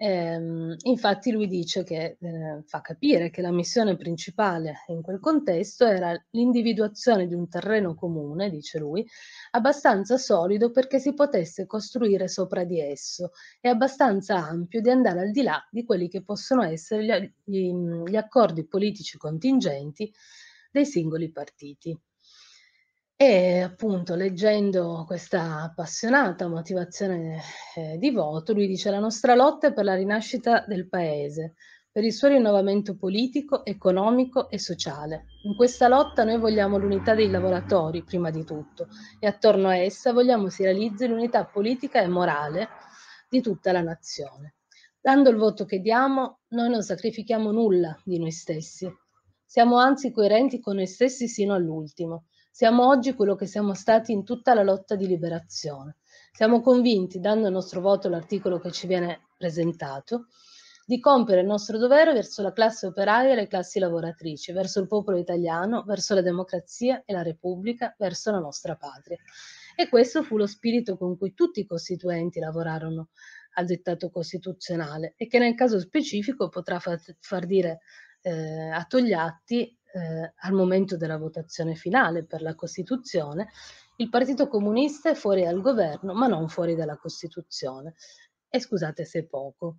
Speaker 2: Ehm, infatti lui dice che eh, fa capire che la missione principale in quel contesto era l'individuazione di un terreno comune, dice lui, abbastanza solido perché si potesse costruire sopra di esso e abbastanza ampio di andare al di là di quelli che possono essere gli, gli, gli accordi politici contingenti dei singoli partiti. E appunto leggendo questa appassionata motivazione eh, di voto, lui dice la nostra lotta è per la rinascita del paese, per il suo rinnovamento politico, economico e sociale. In questa lotta noi vogliamo l'unità dei lavoratori prima di tutto e attorno a essa vogliamo si realizzi l'unità politica e morale di tutta la nazione. Dando il voto che diamo, noi non sacrifichiamo nulla di noi stessi. Siamo anzi coerenti con noi stessi sino all'ultimo siamo oggi quello che siamo stati in tutta la lotta di liberazione. Siamo convinti, dando il nostro voto all'articolo che ci viene presentato, di compiere il nostro dovere verso la classe operaia e le classi lavoratrici, verso il popolo italiano, verso la democrazia e la Repubblica, verso la nostra patria. E questo fu lo spirito con cui tutti i costituenti lavorarono al dettato costituzionale e che nel caso specifico potrà far, far dire eh, a Togliatti eh, al momento della votazione finale per la Costituzione, il Partito Comunista è fuori dal governo, ma non fuori dalla Costituzione. E scusate se poco.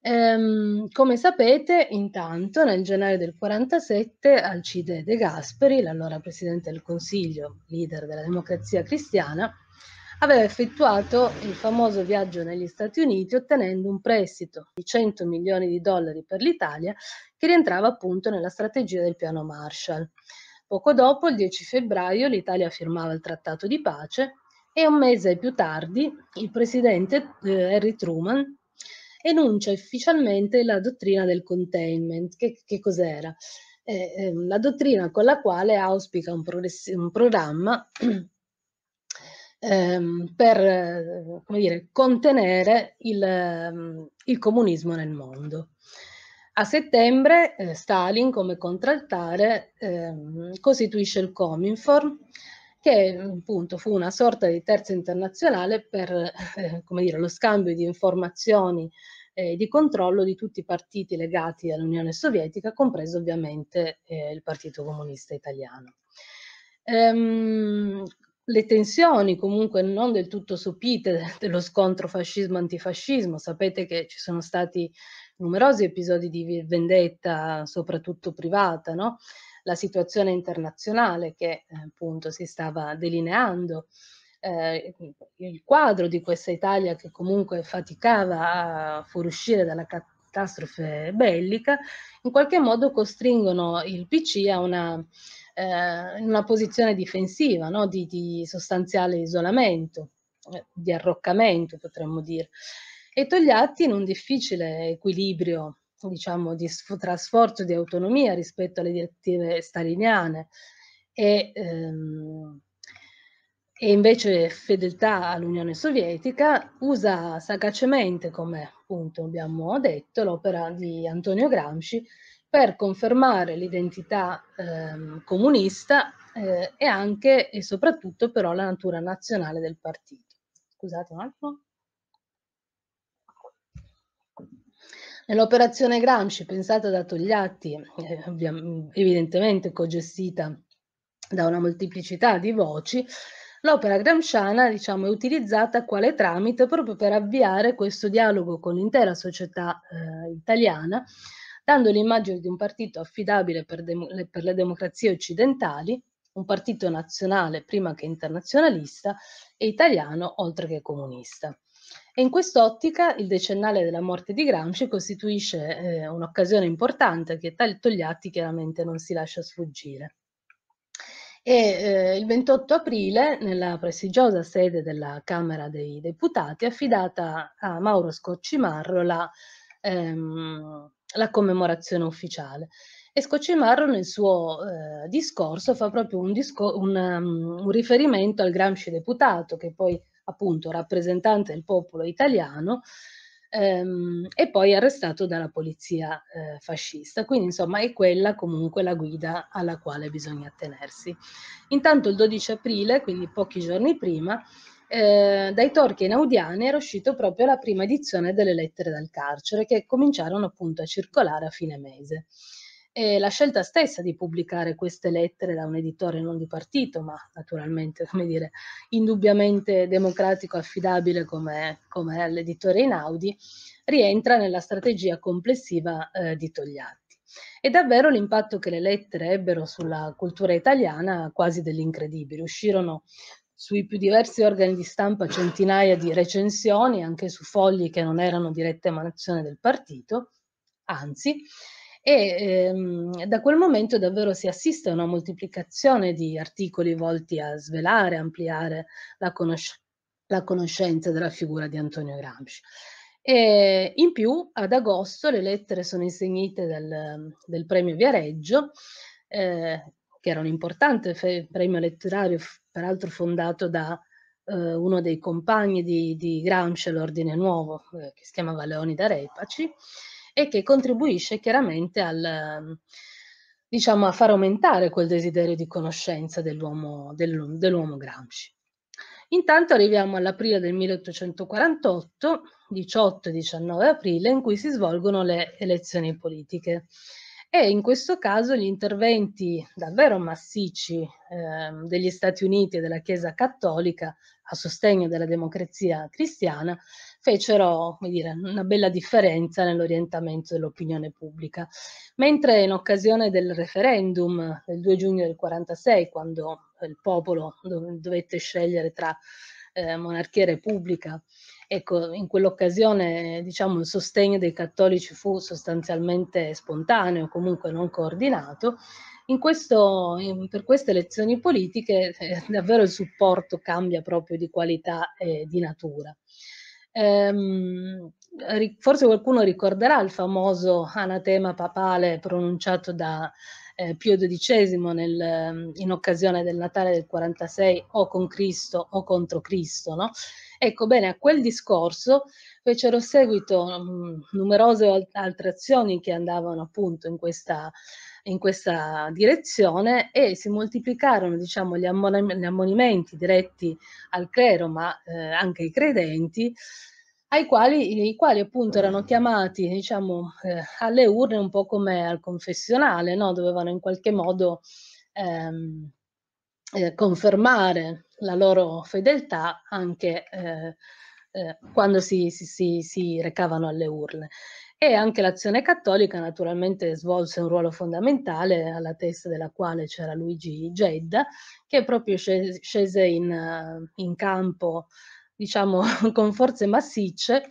Speaker 2: Ehm, come sapete, intanto, nel gennaio del 47, Alcide De Gasperi, l'allora Presidente del Consiglio, leader della democrazia cristiana, aveva effettuato il famoso viaggio negli Stati Uniti ottenendo un prestito di 100 milioni di dollari per l'Italia che rientrava appunto nella strategia del piano Marshall. Poco dopo, il 10 febbraio, l'Italia firmava il trattato di pace e un mese più tardi il presidente eh, Harry Truman enuncia ufficialmente la dottrina del containment. Che, che cos'era? Eh, eh, la dottrina con la quale auspica un, un programma ehm, per eh, dire, contenere il, ehm, il, comunismo nel mondo. A settembre eh, Stalin, come contraltare, ehm, costituisce il Cominform, che appunto fu una sorta di terza internazionale per eh, dire, lo scambio di informazioni e eh, di controllo di tutti i partiti legati all'Unione Sovietica, compreso ovviamente eh, il Partito Comunista Italiano. Ehm, le tensioni comunque non del tutto sopite dello scontro fascismo-antifascismo. Sapete che ci sono stati numerosi episodi di vendetta, soprattutto privata, no? la situazione internazionale che eh, appunto si stava delineando, eh, il quadro di questa Italia che comunque faticava a fuoriuscire dalla catastrofe bellica, in qualche modo costringono il PC a una eh, in una posizione difensiva, no? di, di, sostanziale isolamento, eh, di arroccamento potremmo dire, e Togliatti in un difficile equilibrio diciamo, di tra sforzo di autonomia rispetto alle direttive staliniane e, ehm, e invece fedeltà all'Unione Sovietica, usa sagacemente, come appunto abbiamo detto, l'opera di Antonio Gramsci per confermare l'identità eh, comunista eh, e anche e soprattutto però la natura nazionale del partito. Scusate un attimo. Nell'operazione Gramsci, pensata da Togliatti, eh, evidentemente cogestita da una molteplicità di voci, l'opera gramsciana diciamo, è utilizzata quale tramite proprio per avviare questo dialogo con l'intera società eh, italiana dando l'immagine di un partito affidabile per, de- per le democrazie occidentali, un partito nazionale prima che internazionalista e italiano oltre che comunista. E in quest'ottica il decennale della morte di Gramsci costituisce eh, un'occasione importante che Togliatti chiaramente non si lascia sfuggire. E, eh, il 28 aprile, nella prestigiosa sede della Camera dei Deputati, è affidata a Mauro Scoccimarro la, ehm, la commemorazione ufficiale. E Scocemarro nel suo eh, discorso fa proprio un, disco, un, um, un, riferimento al Gramsci deputato, che poi appunto rappresentante del popolo italiano, ehm, e poi arrestato dalla polizia eh, fascista. Quindi insomma è quella comunque la guida alla quale bisogna attenersi. Intanto il 12 aprile, quindi pochi giorni prima, eh, dai Torchi Naudiani era uscita proprio la prima edizione delle lettere dal carcere che cominciarono appunto a circolare a fine mese. E la scelta stessa di pubblicare queste lettere da un editore non di partito, ma naturalmente, come dire, indubbiamente democratico e affidabile come, come è l'editore Inaudi, rientra nella strategia complessiva eh, di Togliatti. E davvero l'impatto che le lettere ebbero sulla cultura italiana quasi dell'incredibile. Uscirono sui più diversi organi di stampa centinaia di recensioni, anche su fogli che non erano diretta emanazione del partito, anzi, e ehm, da quel momento davvero si assiste a una moltiplicazione di articoli volti a svelare, ampliare la, conosc- la conoscenza della figura di Antonio Gramsci. E in più, ad agosto le lettere sono insegnate del, del premio Viareggio, eh, che era un importante premio letterario, peraltro fondato da eh, uno dei compagni di, di Gramsci, l'Ordine Nuovo, eh, che si chiamava Leonida Repaci, e che contribuisce chiaramente al, diciamo, a far aumentare quel desiderio di conoscenza dell'uomo, dell'uomo, dell'uomo Gramsci. Intanto arriviamo all'aprile del 1848, 18-19 aprile, in cui si svolgono le elezioni politiche e in questo caso gli interventi davvero massicci eh, degli Stati Uniti e della Chiesa Cattolica a sostegno della democrazia cristiana fecero come dire, una bella differenza nell'orientamento dell'opinione pubblica. Mentre in occasione del referendum del 2 giugno del 1946, quando il popolo dovette scegliere tra eh, monarchia e repubblica Ecco, in quell'occasione diciamo, il sostegno dei cattolici fu sostanzialmente spontaneo, comunque non coordinato. In questo, in, per queste elezioni politiche eh, davvero il supporto cambia proprio di qualità e di natura. Ehm, forse qualcuno ricorderà il famoso anatema papale pronunciato da eh, Pio XII nel, ehm, in occasione del Natale del 46 o con Cristo o contro Cristo. No? Ecco, bene, a quel discorso fecero seguito mh, mm, numerose altre azioni che andavano appunto in questa, in questa direzione e si moltiplicarono diciamo, gli, ammon- gli ammonimenti diretti al clero, ma eh, anche ai credenti, ai quali, quali, appunto erano chiamati diciamo, eh, alle urne un po' come al confessionale, no? dovevano in qualche modo ehm, eh, confermare la loro fedeltà anche eh, eh, quando si, si, si, si, recavano alle urne. E anche l'azione cattolica naturalmente svolse un ruolo fondamentale, alla testa della quale c'era Luigi Gedda, che proprio scese in, in campo diciamo con forze massicce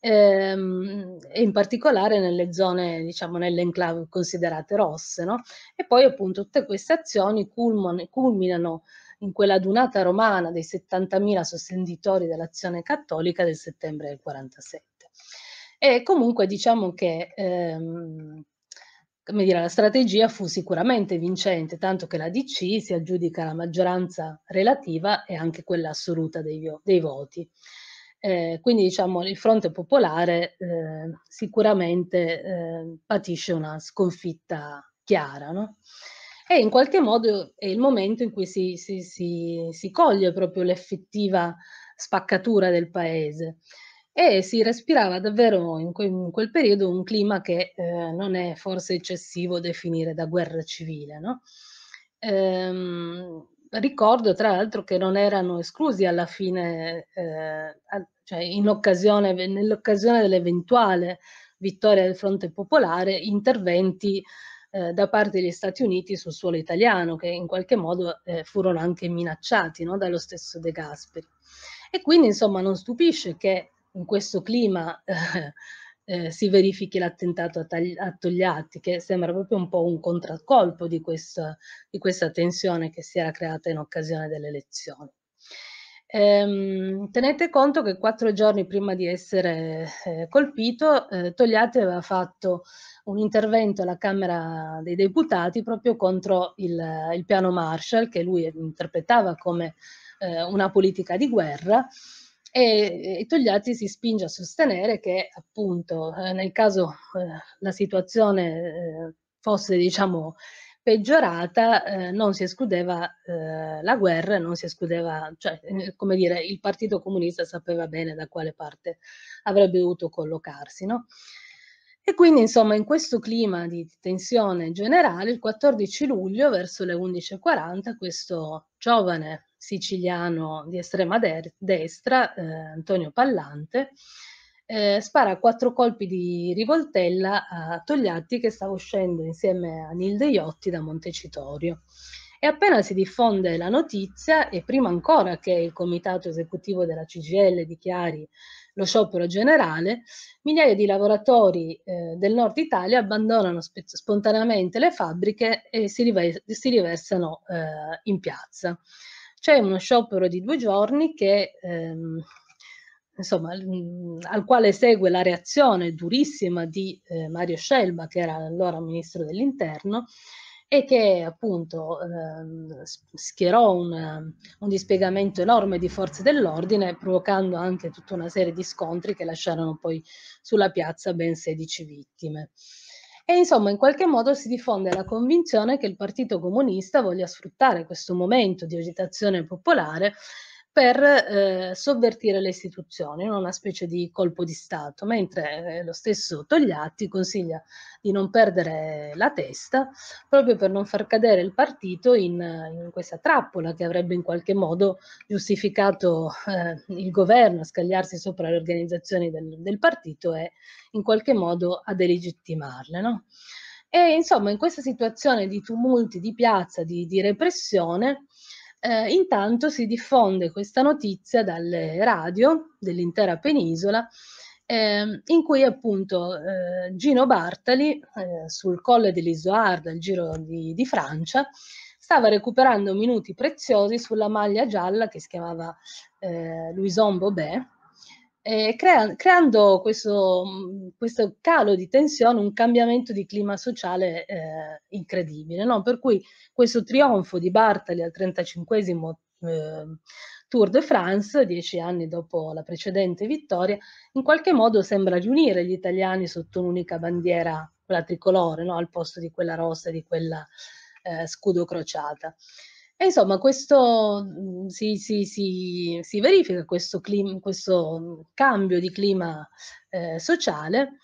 Speaker 2: ehm, e in particolare nelle zone, diciamo nelle enclave considerate rosse. No? E poi appunto tutte queste azioni culminano in quella quell'adunata romana dei 70.000 sostenitori dell'azione cattolica del settembre del 47. E comunque diciamo che ehm, come dire, la strategia fu sicuramente vincente, tanto che la DC si aggiudica la maggioranza relativa e anche quella assoluta dei, dei voti. Eh, quindi diciamo il fronte popolare eh, sicuramente eh, patisce una sconfitta chiara. No? E in qualche modo è il momento in cui si, si, si, si coglie proprio l'effettiva spaccatura del paese e si respirava davvero in, que- in quel periodo un clima che eh, non è forse eccessivo definire da guerra civile. No? Ehm, ricordo tra l'altro che non erano esclusi alla fine, eh, a- cioè occasione, nell'occasione dell'eventuale vittoria del fronte popolare, interventi eh, da parte degli Stati Uniti sul suolo italiano, che in qualche modo eh, furono anche minacciati no? dallo stesso De Gasperi. E quindi, insomma, non stupisce che in questo clima eh, eh, si verifichi l'attentato a, a, Togliatti, che sembra proprio un po' un contraccolpo di questa, di questa tensione che si era creata in occasione delle elezioni. Ehm, tenete conto che quattro giorni prima di essere eh, colpito, eh, Togliatti aveva fatto un intervento alla Camera dei Deputati proprio contro il, il piano Marshall, che lui interpretava come eh, una politica di guerra, e, e Togliatti si spinge a sostenere che appunto eh, nel caso eh, la situazione eh, fosse diciamo peggiorata eh, non si escludeva eh, la guerra, non si escludeva, cioè, come dire, il Partito Comunista sapeva bene da quale parte avrebbe dovuto collocarsi, no? E quindi, insomma, in questo clima di tensione generale, il 14 luglio, verso le 11.40, questo giovane siciliano di estrema de- destra, eh, Antonio Pallante, eh, spara quattro colpi di rivoltella a Togliatti che stava uscendo insieme a Nilde Iotti da Montecitorio. E appena si diffonde la notizia, e prima ancora che il comitato esecutivo della CGL dichiari lo sciopero generale, migliaia di lavoratori eh, del nord Italia abbandonano sp- spontaneamente le fabbriche e si, rive- si riversano eh, in piazza c'è uno sciopero di due giorni che, ehm, insomma, mhmm, al quale segue la reazione durissima di eh, Mario Scelba, che era allora ministro dell'interno, e che appunto eh, schierò un, un, dispiegamento enorme di forze dell'ordine, provocando anche tutta una serie di scontri che lasciarono poi sulla piazza ben 16 vittime. E insomma, in qualche modo si diffonde la convinzione che il Partito Comunista voglia sfruttare questo momento di agitazione popolare per eh, sovvertire le istituzioni, in una specie di colpo di Stato, mentre eh, lo stesso Togliatti consiglia di non perdere la testa proprio per non far cadere il partito in, in questa trappola che avrebbe in qualche modo giustificato eh, il governo a scagliarsi sopra le organizzazioni del, del partito e in qualche modo a delegittimarle. No? E insomma, in questa situazione di tumulti, di piazza, di, di repressione, eh, intanto si diffonde questa notizia dalle radio dell'intera penisola eh, in cui appunto eh, Gino Bartali eh, sul colle dell'Isoarda, al Giro di, di, Francia, stava recuperando minuti preziosi sulla maglia gialla che si chiamava eh, Louison Bobet eh, crea- creando questo, questo, calo di tensione, un cambiamento di clima sociale eh, incredibile. No? Per cui questo trionfo di Bartali al 35 eh, Tour de France, dieci anni dopo la precedente vittoria, in qualche modo sembra riunire gli italiani sotto un'unica bandiera, quella tricolore, no? al posto di quella rossa, e di quella eh, scudo crociata. E insomma, questo, mm, si, si, si, si, verifica questo, clima, questo, mm, cambio di clima eh, sociale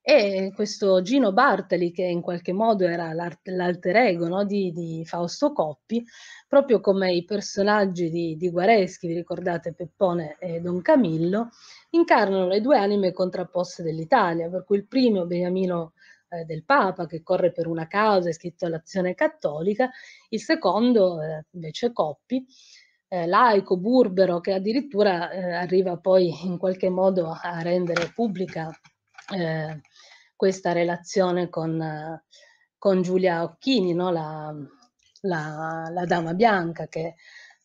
Speaker 2: e questo Gino Bartali, che in qualche modo era l'alter ego no, di, di, Fausto Coppi, proprio come i personaggi di, di Guareschi, vi ricordate Peppone e Don Camillo, incarnano le due anime contrapposte dell'Italia, per cui il primo, Beniamino eh, del Papa che corre per una causa è scritto all'azione cattolica, il secondo eh, invece Coppi, eh, laico, burbero, che addirittura eh, arriva poi in qualche modo a rendere pubblica eh, questa relazione con, con Giulia Occhini, no? la, la, la, dama bianca che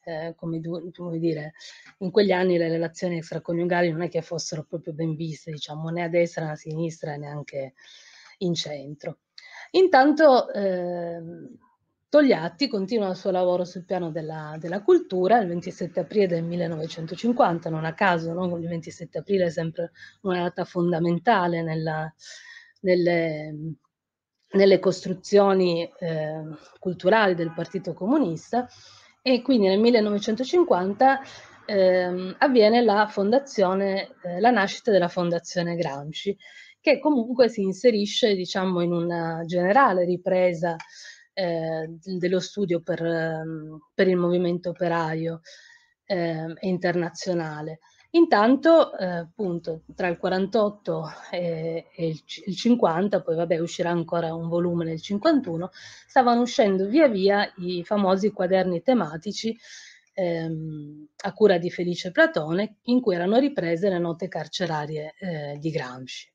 Speaker 2: eh, come, come, dire, in quegli anni le relazioni extraconiugali non è che fossero proprio ben viste, diciamo, né a destra né a sinistra, neanche in centro. Intanto eh, Togliatti continua il suo lavoro sul piano della, della, cultura il 27 aprile del 1950, non a caso, no? il 27 aprile è sempre una data fondamentale nella, nelle, nelle, costruzioni eh, culturali del Partito Comunista e quindi nel 1950 eh, avviene la, eh, la nascita della Fondazione Gramsci che comunque si inserisce diciamo, in una generale ripresa eh, dello studio per, ehm, per, il movimento operaio eh, internazionale. Intanto, eh, appunto, tra il 48 e, e il, il, 50, poi vabbè uscirà ancora un volume nel 51, stavano uscendo via via i famosi quaderni tematici ehm, a cura di Felice Platone, in cui erano riprese le note carcerarie eh, di Gramsci.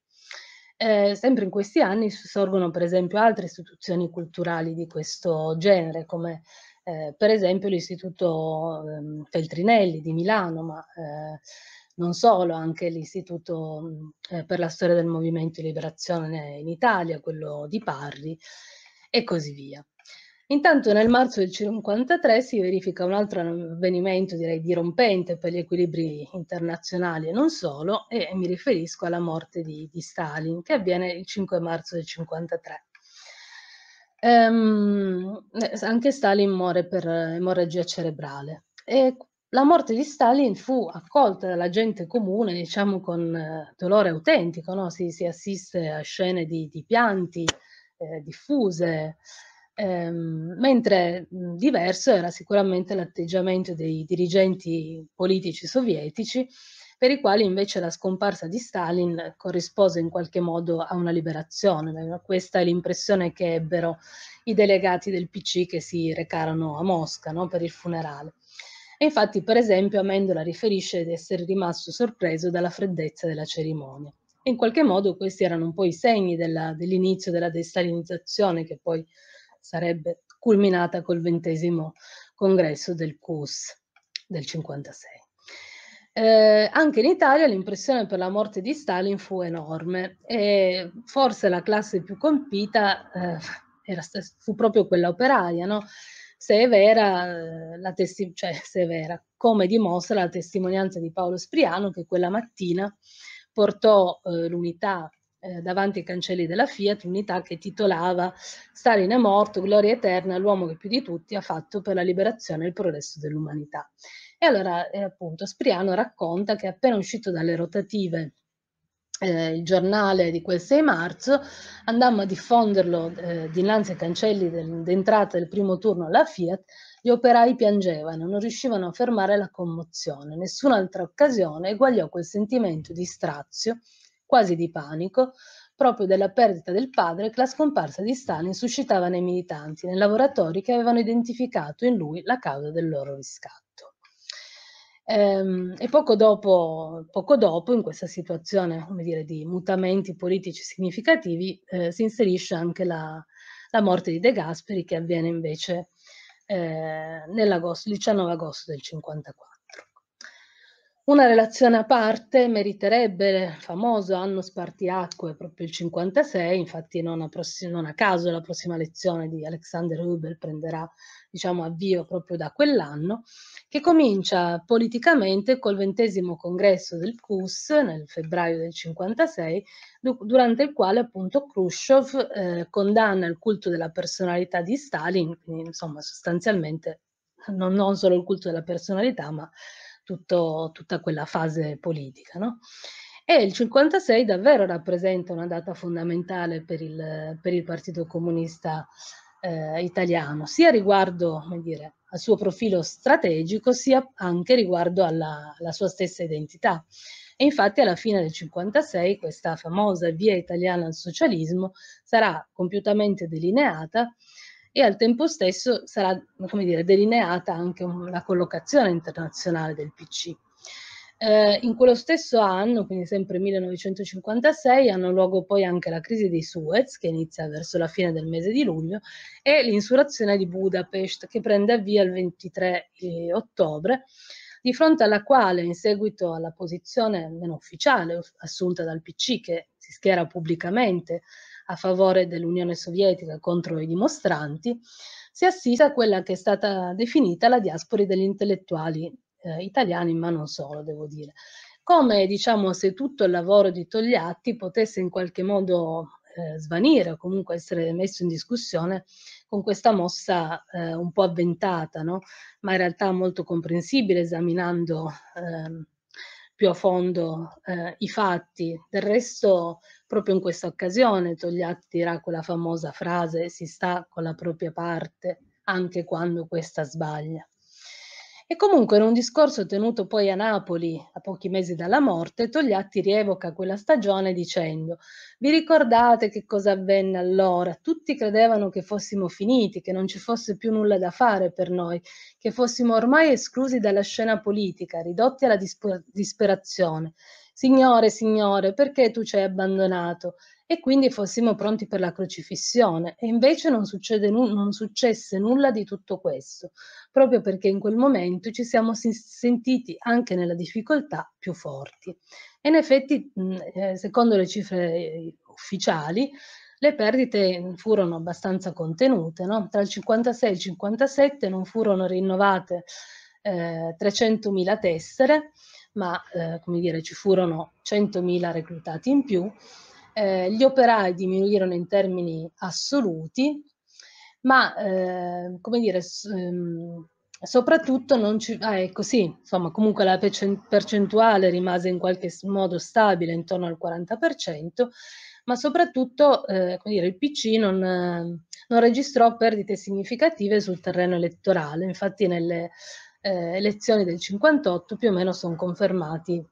Speaker 2: Eh, sempre in questi anni sorgono per esempio altre istituzioni culturali di questo genere, come eh, per esempio l'Istituto eh, Feltrinelli di Milano, ma eh, non solo, anche l'Istituto mm, eh, per la storia del movimento di liberazione in Italia, quello di Parri e così via. Intanto nel marzo del 1953 si verifica un altro avvenimento direi dirompente per gli equilibri internazionali e non solo, e mi riferisco alla morte di, di Stalin che avviene il 5 marzo del 1953. Um, ehm, anche Stalin muore per emorragia cerebrale. E la morte di Stalin fu accolta dalla gente comune, diciamo, con eh, dolore autentico, no? si, si, assiste a scene di, di pianti eh, diffuse, Ehm, mentre mhmm, diverso era sicuramente l'atteggiamento dei dirigenti politici sovietici, per i quali invece la scomparsa di Stalin corrispose in qualche modo a una liberazione. Questa è l'impressione che ebbero i delegati del PC che si recarono a Mosca no, per il funerale. E infatti, per esempio, Amendola riferisce di essere rimasto sorpreso dalla freddezza della cerimonia. in qualche modo questi erano un po' i segni della, dell'inizio della destalinizzazione che poi sarebbe culminata col ventesimo congresso del CUS del 56. Eh, anche in Italia l'impressione per la morte di Stalin fu enorme e forse la classe più compita eh, era, fu proprio quella operaia, no? se è vera, eh, la testi- cioè, se è vera, come dimostra la testimonianza di Paolo Spriano che quella mattina portò eh, l'unità eh, davanti ai cancelli della Fiat l'unità che titolava Stalin è morto, gloria eterna, l'uomo che più di tutti ha fatto per la liberazione e il progresso dell'umanità. E allora eh, appunto Spriano racconta che appena uscito dalle rotative eh, il giornale di quel 6 marzo, andammo a diffonderlo eh, dinanzi ai cancelli del, d'entrata del primo turno alla Fiat, gli operai piangevano, non riuscivano a fermare la commozione, nessun'altra occasione eguagliò quel sentimento di strazio quasi di panico, proprio della perdita del padre che la scomparsa di Stalin suscitava nei militanti, nei lavoratori che avevano identificato in lui la causa del loro riscatto. Ehm, e poco dopo, poco dopo in questa situazione come dire, di mutamenti politici significativi, eh, si inserisce anche la, la, morte di De Gasperi che avviene invece eh, il 19 agosto del 1954. Una relazione a parte meriterebbe il famoso anno spartiacque, proprio il 56, infatti non a, pross- non a caso la prossima lezione di Alexander Huber prenderà diciamo, avvio proprio da quell'anno, che comincia politicamente col ventesimo congresso del CUS nel febbraio del 56, du- durante il quale appunto Khrushchev eh, condanna il culto della personalità di Stalin, quindi insomma sostanzialmente non, non solo il culto della personalità, ma tutto, tutta quella fase politica. No? E il 56 davvero rappresenta una data fondamentale per il, per il Partito Comunista eh, italiano, sia riguardo dire, al suo profilo strategico, sia anche riguardo alla, alla sua stessa identità. E infatti alla fine del 56 questa famosa via italiana al socialismo sarà compiutamente delineata e al tempo stesso sarà come dire, delineata anche la collocazione internazionale del PC. Eh, in quello stesso anno, quindi sempre 1956, hanno luogo poi anche la crisi di Suez, che inizia verso la fine del mese di luglio, e l'insurrezione di Budapest, che prende via il 23 eh, ottobre, di fronte alla quale, in seguito alla posizione meno ufficiale assunta dal PC, che si schiera pubblicamente a favore dell'Unione Sovietica contro i dimostranti, si assiste a quella che è stata definita la diaspora degli intellettuali eh, italiani, ma non solo, devo dire. Come diciamo se tutto il lavoro di Togliatti potesse in qualche modo eh, svanire o comunque essere messo in discussione con questa mossa eh, un po' avventata, no? ma in realtà molto comprensibile esaminando eh, più a fondo eh, i fatti. Del resto, proprio in questa occasione, Togliatti dirà quella famosa frase si sta con la propria parte anche quando questa sbaglia. E comunque in un discorso tenuto poi a Napoli a pochi mesi dalla morte, Togliatti rievoca quella stagione dicendo «Vi ricordate che cosa avvenne allora? Tutti credevano che fossimo finiti, che non ci fosse più nulla da fare per noi, che fossimo ormai esclusi dalla scena politica, ridotti alla disper- disperazione. Signore, Signore, perché tu ci hai abbandonato?» E quindi fossimo pronti per la crocifissione. E invece non, nu- non successe nulla di tutto questo proprio perché in quel momento ci siamo sentiti anche nella difficoltà più forti. E in effetti, eh, secondo le cifre eh, ufficiali, le perdite furono abbastanza contenute, no? tra il 56 e il 57 non furono rinnovate eh, 300.000 tessere, ma eh, come dire, ci furono 100.000 reclutati in più, eh, gli operai diminuirono in termini assoluti, ma eh, come dire, ehm, soprattutto non ci... Ah, ecco sì, insomma, comunque la percentuale rimase in qualche modo stabile, intorno al 40%, ma soprattutto eh, dire, il PC non, non, registrò perdite significative sul terreno elettorale, infatti nelle eh, elezioni del 58 più o meno sono confermati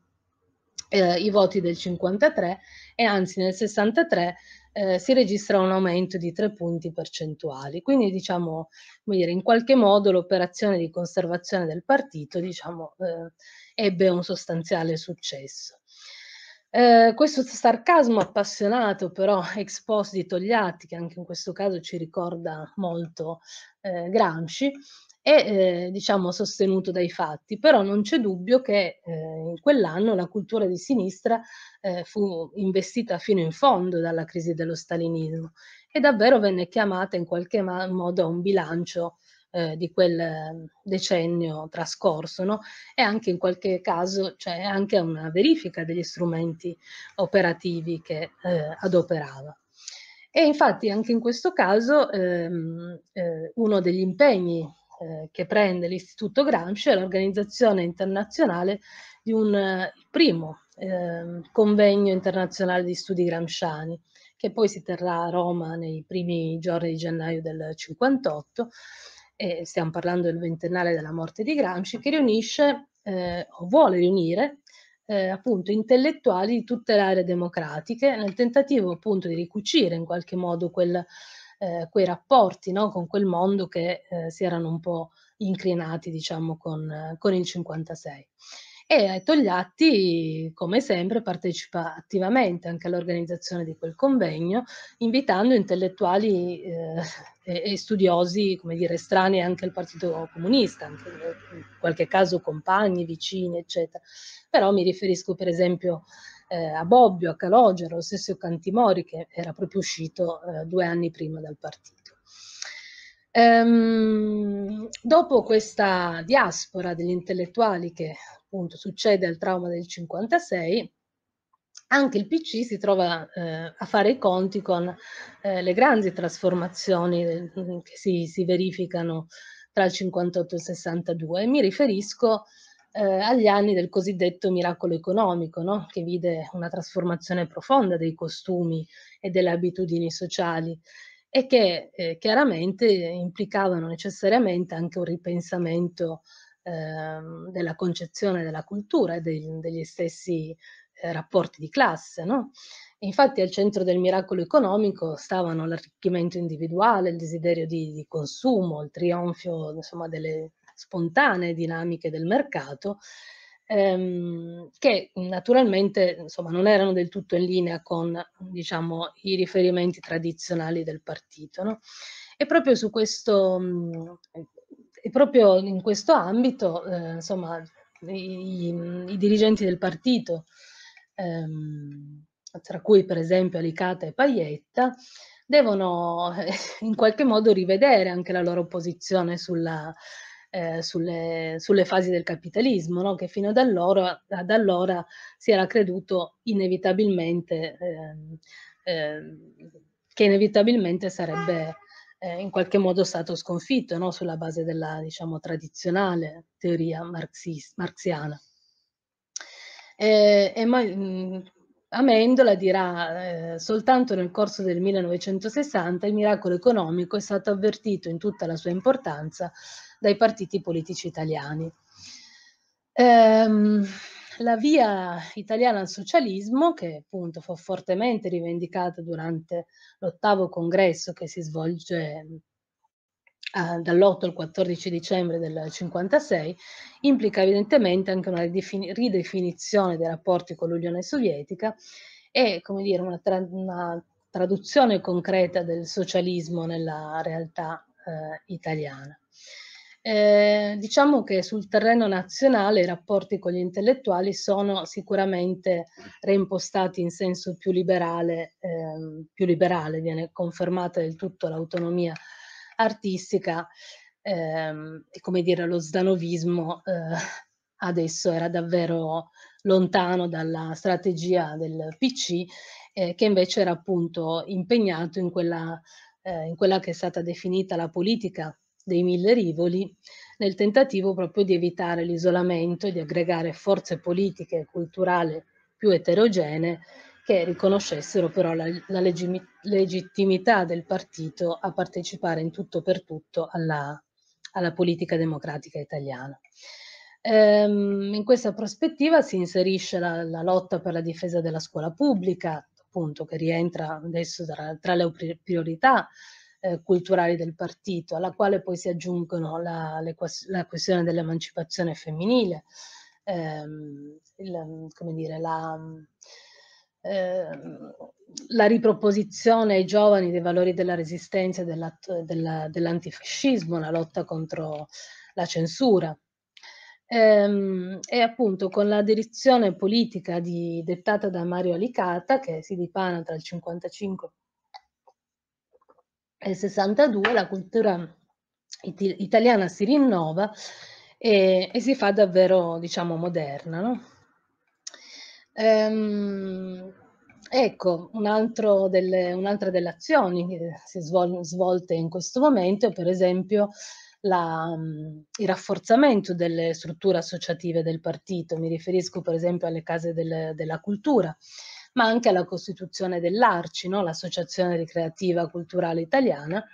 Speaker 2: eh, i voti del 53 e anzi nel 63 eh, si registra un aumento di 3 punti percentuali. Quindi diciamo, come dire, in qualche modo l'operazione di conservazione del partito diciamo, eh, ebbe un sostanziale successo. Eh, questo sarcasmo appassionato però ex post di Togliatti, che anche in questo caso ci ricorda molto eh, Gramsci, e eh, diciamo sostenuto dai fatti, però non c'è dubbio che eh, in quell'anno la cultura di sinistra eh, fu investita fino in fondo dalla crisi dello stalinismo e davvero venne chiamata in qualche modo a un bilancio eh, di quel decennio trascorso no? e anche in qualche caso cioè anche a una verifica degli strumenti operativi che eh, adoperava. E infatti anche in questo caso ehm, eh, uno degli impegni eh, che prende l'Istituto Gramsci, è l'organizzazione internazionale di un eh, primo eh, convegno internazionale di studi gramsciani, che poi si terrà a Roma nei primi giorni di gennaio del 58, e stiamo parlando del ventennale della morte di Gramsci, che riunisce eh, o vuole riunire eh, appunto intellettuali di tutte le aree democratiche nel tentativo appunto di ricucire in qualche modo quel eh, quei rapporti no? con quel mondo che eh, si erano un po' incrinati diciamo con, eh, con il 56 e Togliatti, come sempre, partecipa attivamente anche all'organizzazione di quel convegno, invitando intellettuali eh, e, studiosi, come dire, strani anche al Partito Comunista, anche eh, in qualche caso compagni, vicini, eccetera. Però mi riferisco per esempio eh, a Bobbio, a Calogero, lo stesso Cantimori che era proprio uscito eh, due anni prima dal partito. Ehm, dopo questa diaspora degli intellettuali che appunto succede al trauma del 56, anche il PC si trova eh, a fare i conti con eh, le grandi trasformazioni mm, che si, si, verificano tra il 58 e il 62. Mi riferisco a eh, agli anni del cosiddetto miracolo economico, no? che vide una trasformazione profonda dei costumi e delle abitudini sociali e che eh, chiaramente implicavano necessariamente anche un ripensamento eh, della concezione della cultura e dei, degli stessi eh, rapporti di classe. No? Infatti al centro del miracolo economico stavano l'arricchimento individuale, il desiderio di, di consumo, il trionfo insomma, delle, spontanee dinamiche del mercato ehm, che naturalmente insomma, non erano del tutto in linea con diciamo, i riferimenti tradizionali del partito. No? E proprio su questo, mh, e proprio in questo ambito, eh, insomma, i, i, dirigenti del partito, ehm, tra cui per esempio Alicata e Paglietta, devono in qualche modo rivedere anche la loro posizione sulla, eh, sulle, sulle, fasi del capitalismo, no? che fino ad allora, ad allora, si era creduto inevitabilmente ehm, ehm, che inevitabilmente sarebbe eh, in qualche modo stato sconfitto no? sulla base della diciamo, tradizionale teoria marxis- marxiana. E, e ma, mh, mm, Amendola dirà eh, soltanto nel corso del 1960 il miracolo economico è stato avvertito in tutta la sua importanza dai partiti politici italiani. Ehm, la via italiana al socialismo, che appunto fu fortemente rivendicata durante l'ottavo congresso che si svolge Uh, eh, dall'8 al 14 dicembre del 1956, implica evidentemente anche una ridefinizione dei rapporti con l'Unione Sovietica e come dire, una, tra una traduzione concreta del socialismo nella realtà uh, italiana. Eh, diciamo che sul terreno nazionale i rapporti con gli intellettuali sono sicuramente reimpostati in senso più liberale, eh, più liberale viene confermata del tutto l'autonomia artistica eh, come dire lo zdanovismo eh, adesso era davvero lontano dalla strategia del PC eh, che invece era appunto impegnato in quella, eh, in quella che è stata definita la politica dei mille rivoli nel tentativo proprio di evitare l'isolamento e di aggregare forze politiche e culturali più eterogenee che riconoscessero però la, la legimi, legittimità del partito a partecipare in tutto per tutto alla, alla politica democratica italiana. Ehm, in questa prospettiva si inserisce la, la, lotta per la difesa della scuola pubblica, appunto, che rientra adesso tra, tra le priorità eh, culturali del partito, alla quale poi si aggiungono la, le, la questione dell'emancipazione femminile, ehm, il, come dire, la, eh, la riproposizione ai giovani dei valori della resistenza e della, della, dell'antifascismo, la lotta contro la censura. Ehm, e appunto con la direzione politica di, dettata da Mario Alicata, che si dipana tra il 55 e 62 la cultura it- italiana si rinnova e, e, si fa davvero, diciamo, moderna. No? Ehm, ecco, un delle, un'altra delle azioni che si svol- svolte in questo momento è per esempio la, il rafforzamento delle strutture associative del partito, mi riferisco per esempio alle case del, della cultura ma anche alla costituzione dell'ARCI, no? l'Associazione Ricreativa Culturale Italiana,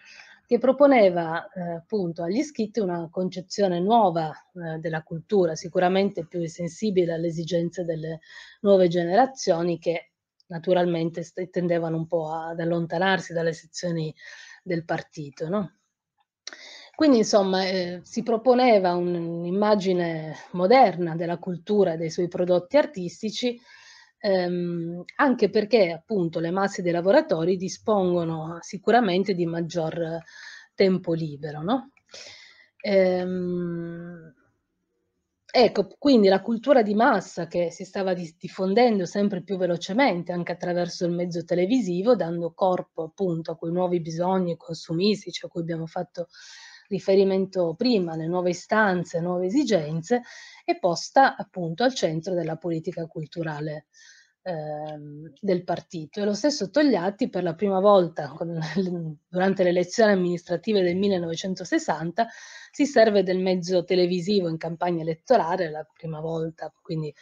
Speaker 2: che proponeva eh, appunto agli iscritti una concezione nuova eh, della cultura, sicuramente più sensibile alle esigenze delle nuove generazioni che naturalmente tendevano un po' ad allontanarsi dalle sezioni del partito. No? Quindi insomma eh, si proponeva un'immagine moderna della cultura e dei suoi prodotti artistici ehm, anche perché appunto le masse dei lavoratori dispongono sicuramente di maggior tempo libero. No? Ehm, Ecco, quindi la cultura di massa che si stava diffondendo sempre più velocemente anche attraverso il mezzo televisivo, dando corpo appunto a quei nuovi bisogni consumistici cioè a cui abbiamo fatto riferimento prima, le nuove istanze, nuove esigenze, è posta appunto al centro della politica culturale Ehm, del partito. E lo stesso Togliatti per la prima volta con, durante le elezioni amministrative del 1960 si serve del mezzo televisivo in campagna elettorale, la prima volta, quindi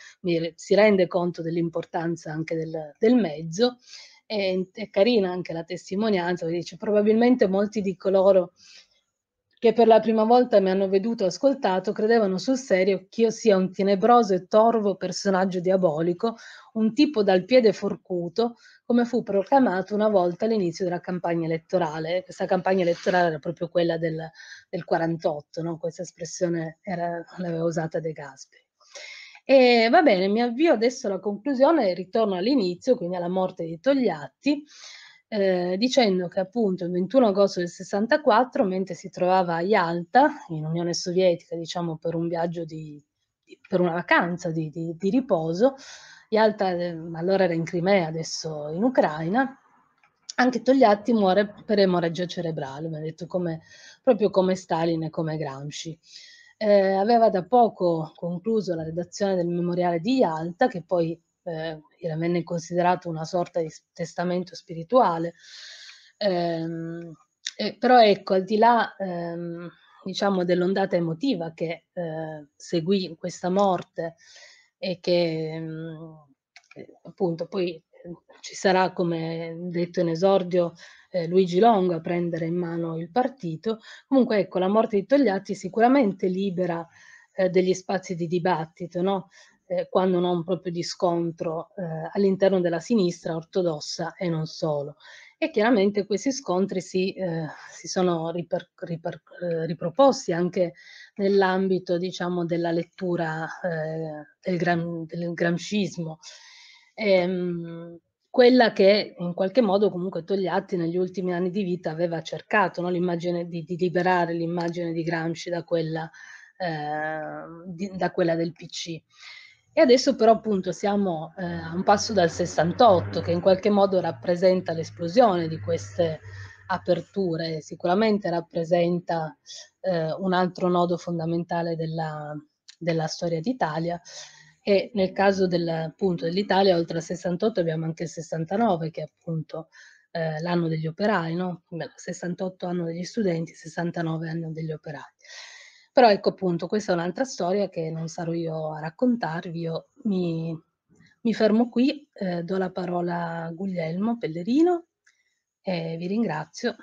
Speaker 2: si rende conto dell'importanza anche del, del mezzo è, carina anche la testimonianza, dice probabilmente molti di coloro che per la prima volta mi hanno veduto ascoltato credevano sul serio che io sia un tenebroso e torvo personaggio diabolico, un tipo dal piede forcuto, come fu proclamato una volta all'inizio della campagna elettorale. Questa campagna elettorale era proprio quella del, del 48, no? questa espressione era, l'aveva usata De Gasperi. E va bene, mi avvio adesso alla conclusione, e ritorno all'inizio, quindi alla morte di Togliatti eh, dicendo che appunto il 21 agosto del 64, mentre si trovava a Yalta, in Unione Sovietica, diciamo per un viaggio di, di per una vacanza di, di, di riposo, Yalta eh, allora era in Crimea, adesso in Ucraina, anche Togliatti muore per emorragia cerebrale, mi ha detto come, proprio come Stalin e come Gramsci. Eh, aveva da poco concluso la redazione del memoriale di Yalta, che poi eh, venne considerato una sorta di testamento spirituale. Ehm, eh, però ecco, al di là ehm, diciamo dell'ondata emotiva che eh, seguì questa morte e che mh, ehm, appunto poi ehm, ci sarà, come detto in esordio, eh, Luigi Longo a prendere in mano il partito. Comunque, ecco, la morte di Togliatti sicuramente libera eh, degli spazi di dibattito, no? eh, quando non proprio di scontro eh, all'interno della sinistra ortodossa e non solo. E chiaramente questi scontri si, eh, si sono riper, riper, eh, riproposti anche nell'ambito diciamo, della lettura eh, del, gram, del gramscismo. Ehm, quella che in qualche modo comunque Togliatti negli ultimi anni di vita aveva cercato, no? di, di, liberare l'immagine di Gramsci da quella, eh, di, da quella del PC. E adesso però appunto siamo eh, a un passo dal 68 che in qualche modo rappresenta l'esplosione di queste aperture, sicuramente rappresenta eh, un altro nodo fondamentale della, della storia d'Italia e nel caso dell'Italia oltre al 68 abbiamo anche il 69 che è appunto eh, l'anno degli operai, no? 68 anno degli studenti, 69 anno degli operai. Però ecco appunto, questa è un'altra storia che non sarò io a raccontarvi, io mi, mi fermo qui, eh, do la parola a Guglielmo Pellerino e vi ringrazio.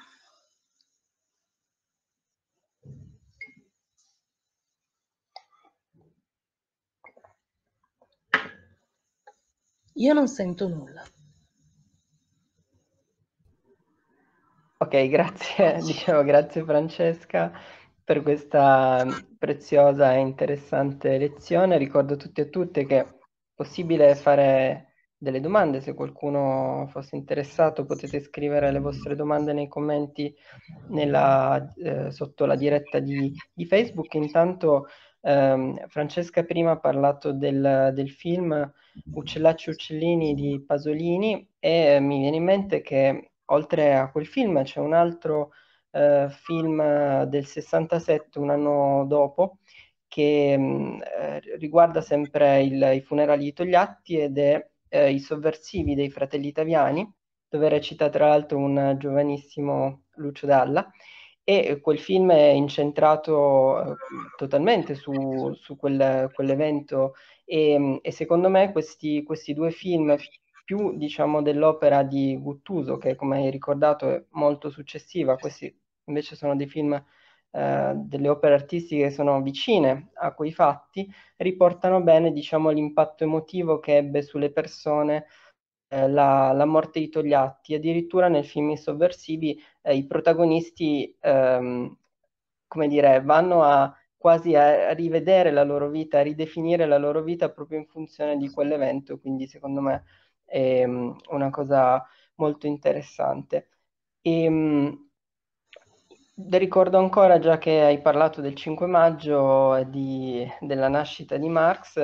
Speaker 1: Io non sento nulla. Ok, grazie, dicevo grazie Francesca per questa preziosa e interessante lezione. Ricordo a tutti e a tutte che è possibile fare delle domande, se qualcuno fosse interessato potete scrivere le vostre domande nei commenti nella, eh, sotto la diretta di, di Facebook. Intanto ehm, Francesca prima ha parlato del, del film Uccellacci Uccellini di Pasolini e mi viene in mente che oltre a quel film c'è un altro eh, film eh, del 67, un anno dopo, che mh, mm, eh, riguarda sempre il, i funerali di Togliatti ed è eh, I sovversivi dei fratelli italiani, dove recita tra l'altro un giovanissimo Lucio Dalla. E quel film è incentrato eh, totalmente su, su quel, quell'evento e, mm, e, secondo me questi, questi due film più diciamo, dell'opera di Guttuso che come hai ricordato è molto successiva questi, invece sono dei film, eh, delle opere artistiche che sono vicine a quei fatti, riportano bene diciamo, l'impatto emotivo che ebbe sulle persone eh, la, la, morte di Togliatti. Addirittura nel film I Sovversivi eh, i protagonisti ehm, come dire, vanno a quasi a rivedere la loro vita, a ridefinire la loro vita proprio in funzione di quell'evento, quindi secondo me è mm, una cosa molto interessante. E, ehm, Ricordo ancora, già che hai parlato del 5 maggio e della nascita di Marx,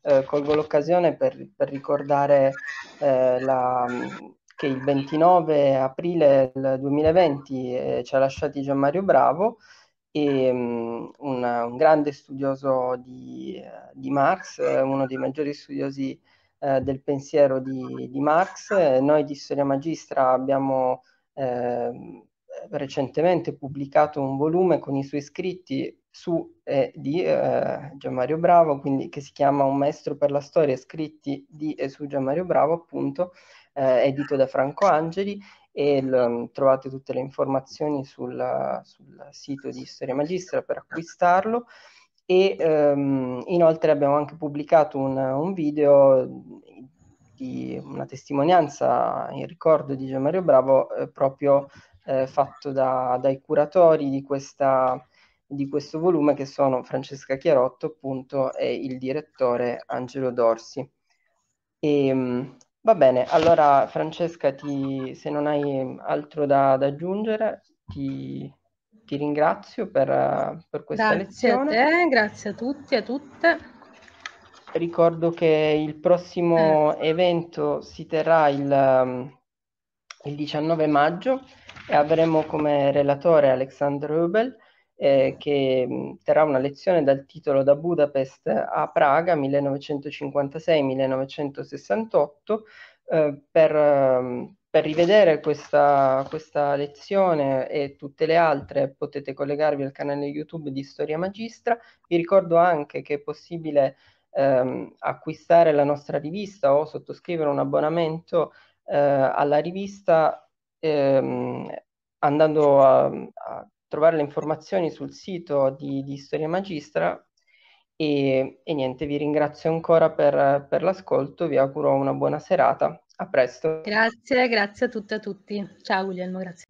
Speaker 1: eh, colgo l'occasione per, per ricordare eh, la, che il 29 aprile 2020 eh, ci ha lasciati Gian Mario Bravo, e, um, una, un, grande studioso di, eh, di, Marx, eh, uno dei maggiori studiosi eh, del pensiero di, di Marx. Noi di Storia Magistra abbiamo... Eh, recentemente pubblicato un volume con i suoi scritti su e eh, di eh, Gianmario Bravo, quindi che si chiama Un maestro per la storia, scritti di e su Gianmario Bravo, appunto, eh, edito da Franco Angeli e l, mm, trovate tutte le informazioni sul, sul sito di Storia Magistra per acquistarlo e ehm, inoltre abbiamo anche pubblicato un, un video di una testimonianza in ricordo di Gianmario Bravo eh, proprio eh, fatto da, dai curatori di, questa, di, questo volume che sono Francesca Chiarotto appunto e il direttore Angelo Dorsi. E, ehm, va bene, allora Francesca ti, se non hai altro da, da aggiungere ti, ti, ringrazio per, per questa grazie lezione. Grazie
Speaker 2: a te, grazie a tutti e a tutte.
Speaker 1: Ricordo che il prossimo eh. evento si terrà il, il 19 maggio e avremo come relatore Alexander Rubel eh, che terrà una lezione dal titolo Da Budapest a Praga 1956-1968 eh, per, per, rivedere questa, questa lezione e tutte le altre potete collegarvi al canale YouTube di Storia Magistra. Vi ricordo anche che è possibile ehm, acquistare la nostra rivista o sottoscrivere un abbonamento eh, alla rivista ehm, andando a, a, trovare le informazioni sul sito di, di Storia Magistra e, e, niente, vi ringrazio ancora per, per l'ascolto, vi auguro una buona serata, a presto.
Speaker 2: Grazie, grazie a tutte e a tutti. Ciao Guglielmo, grazie.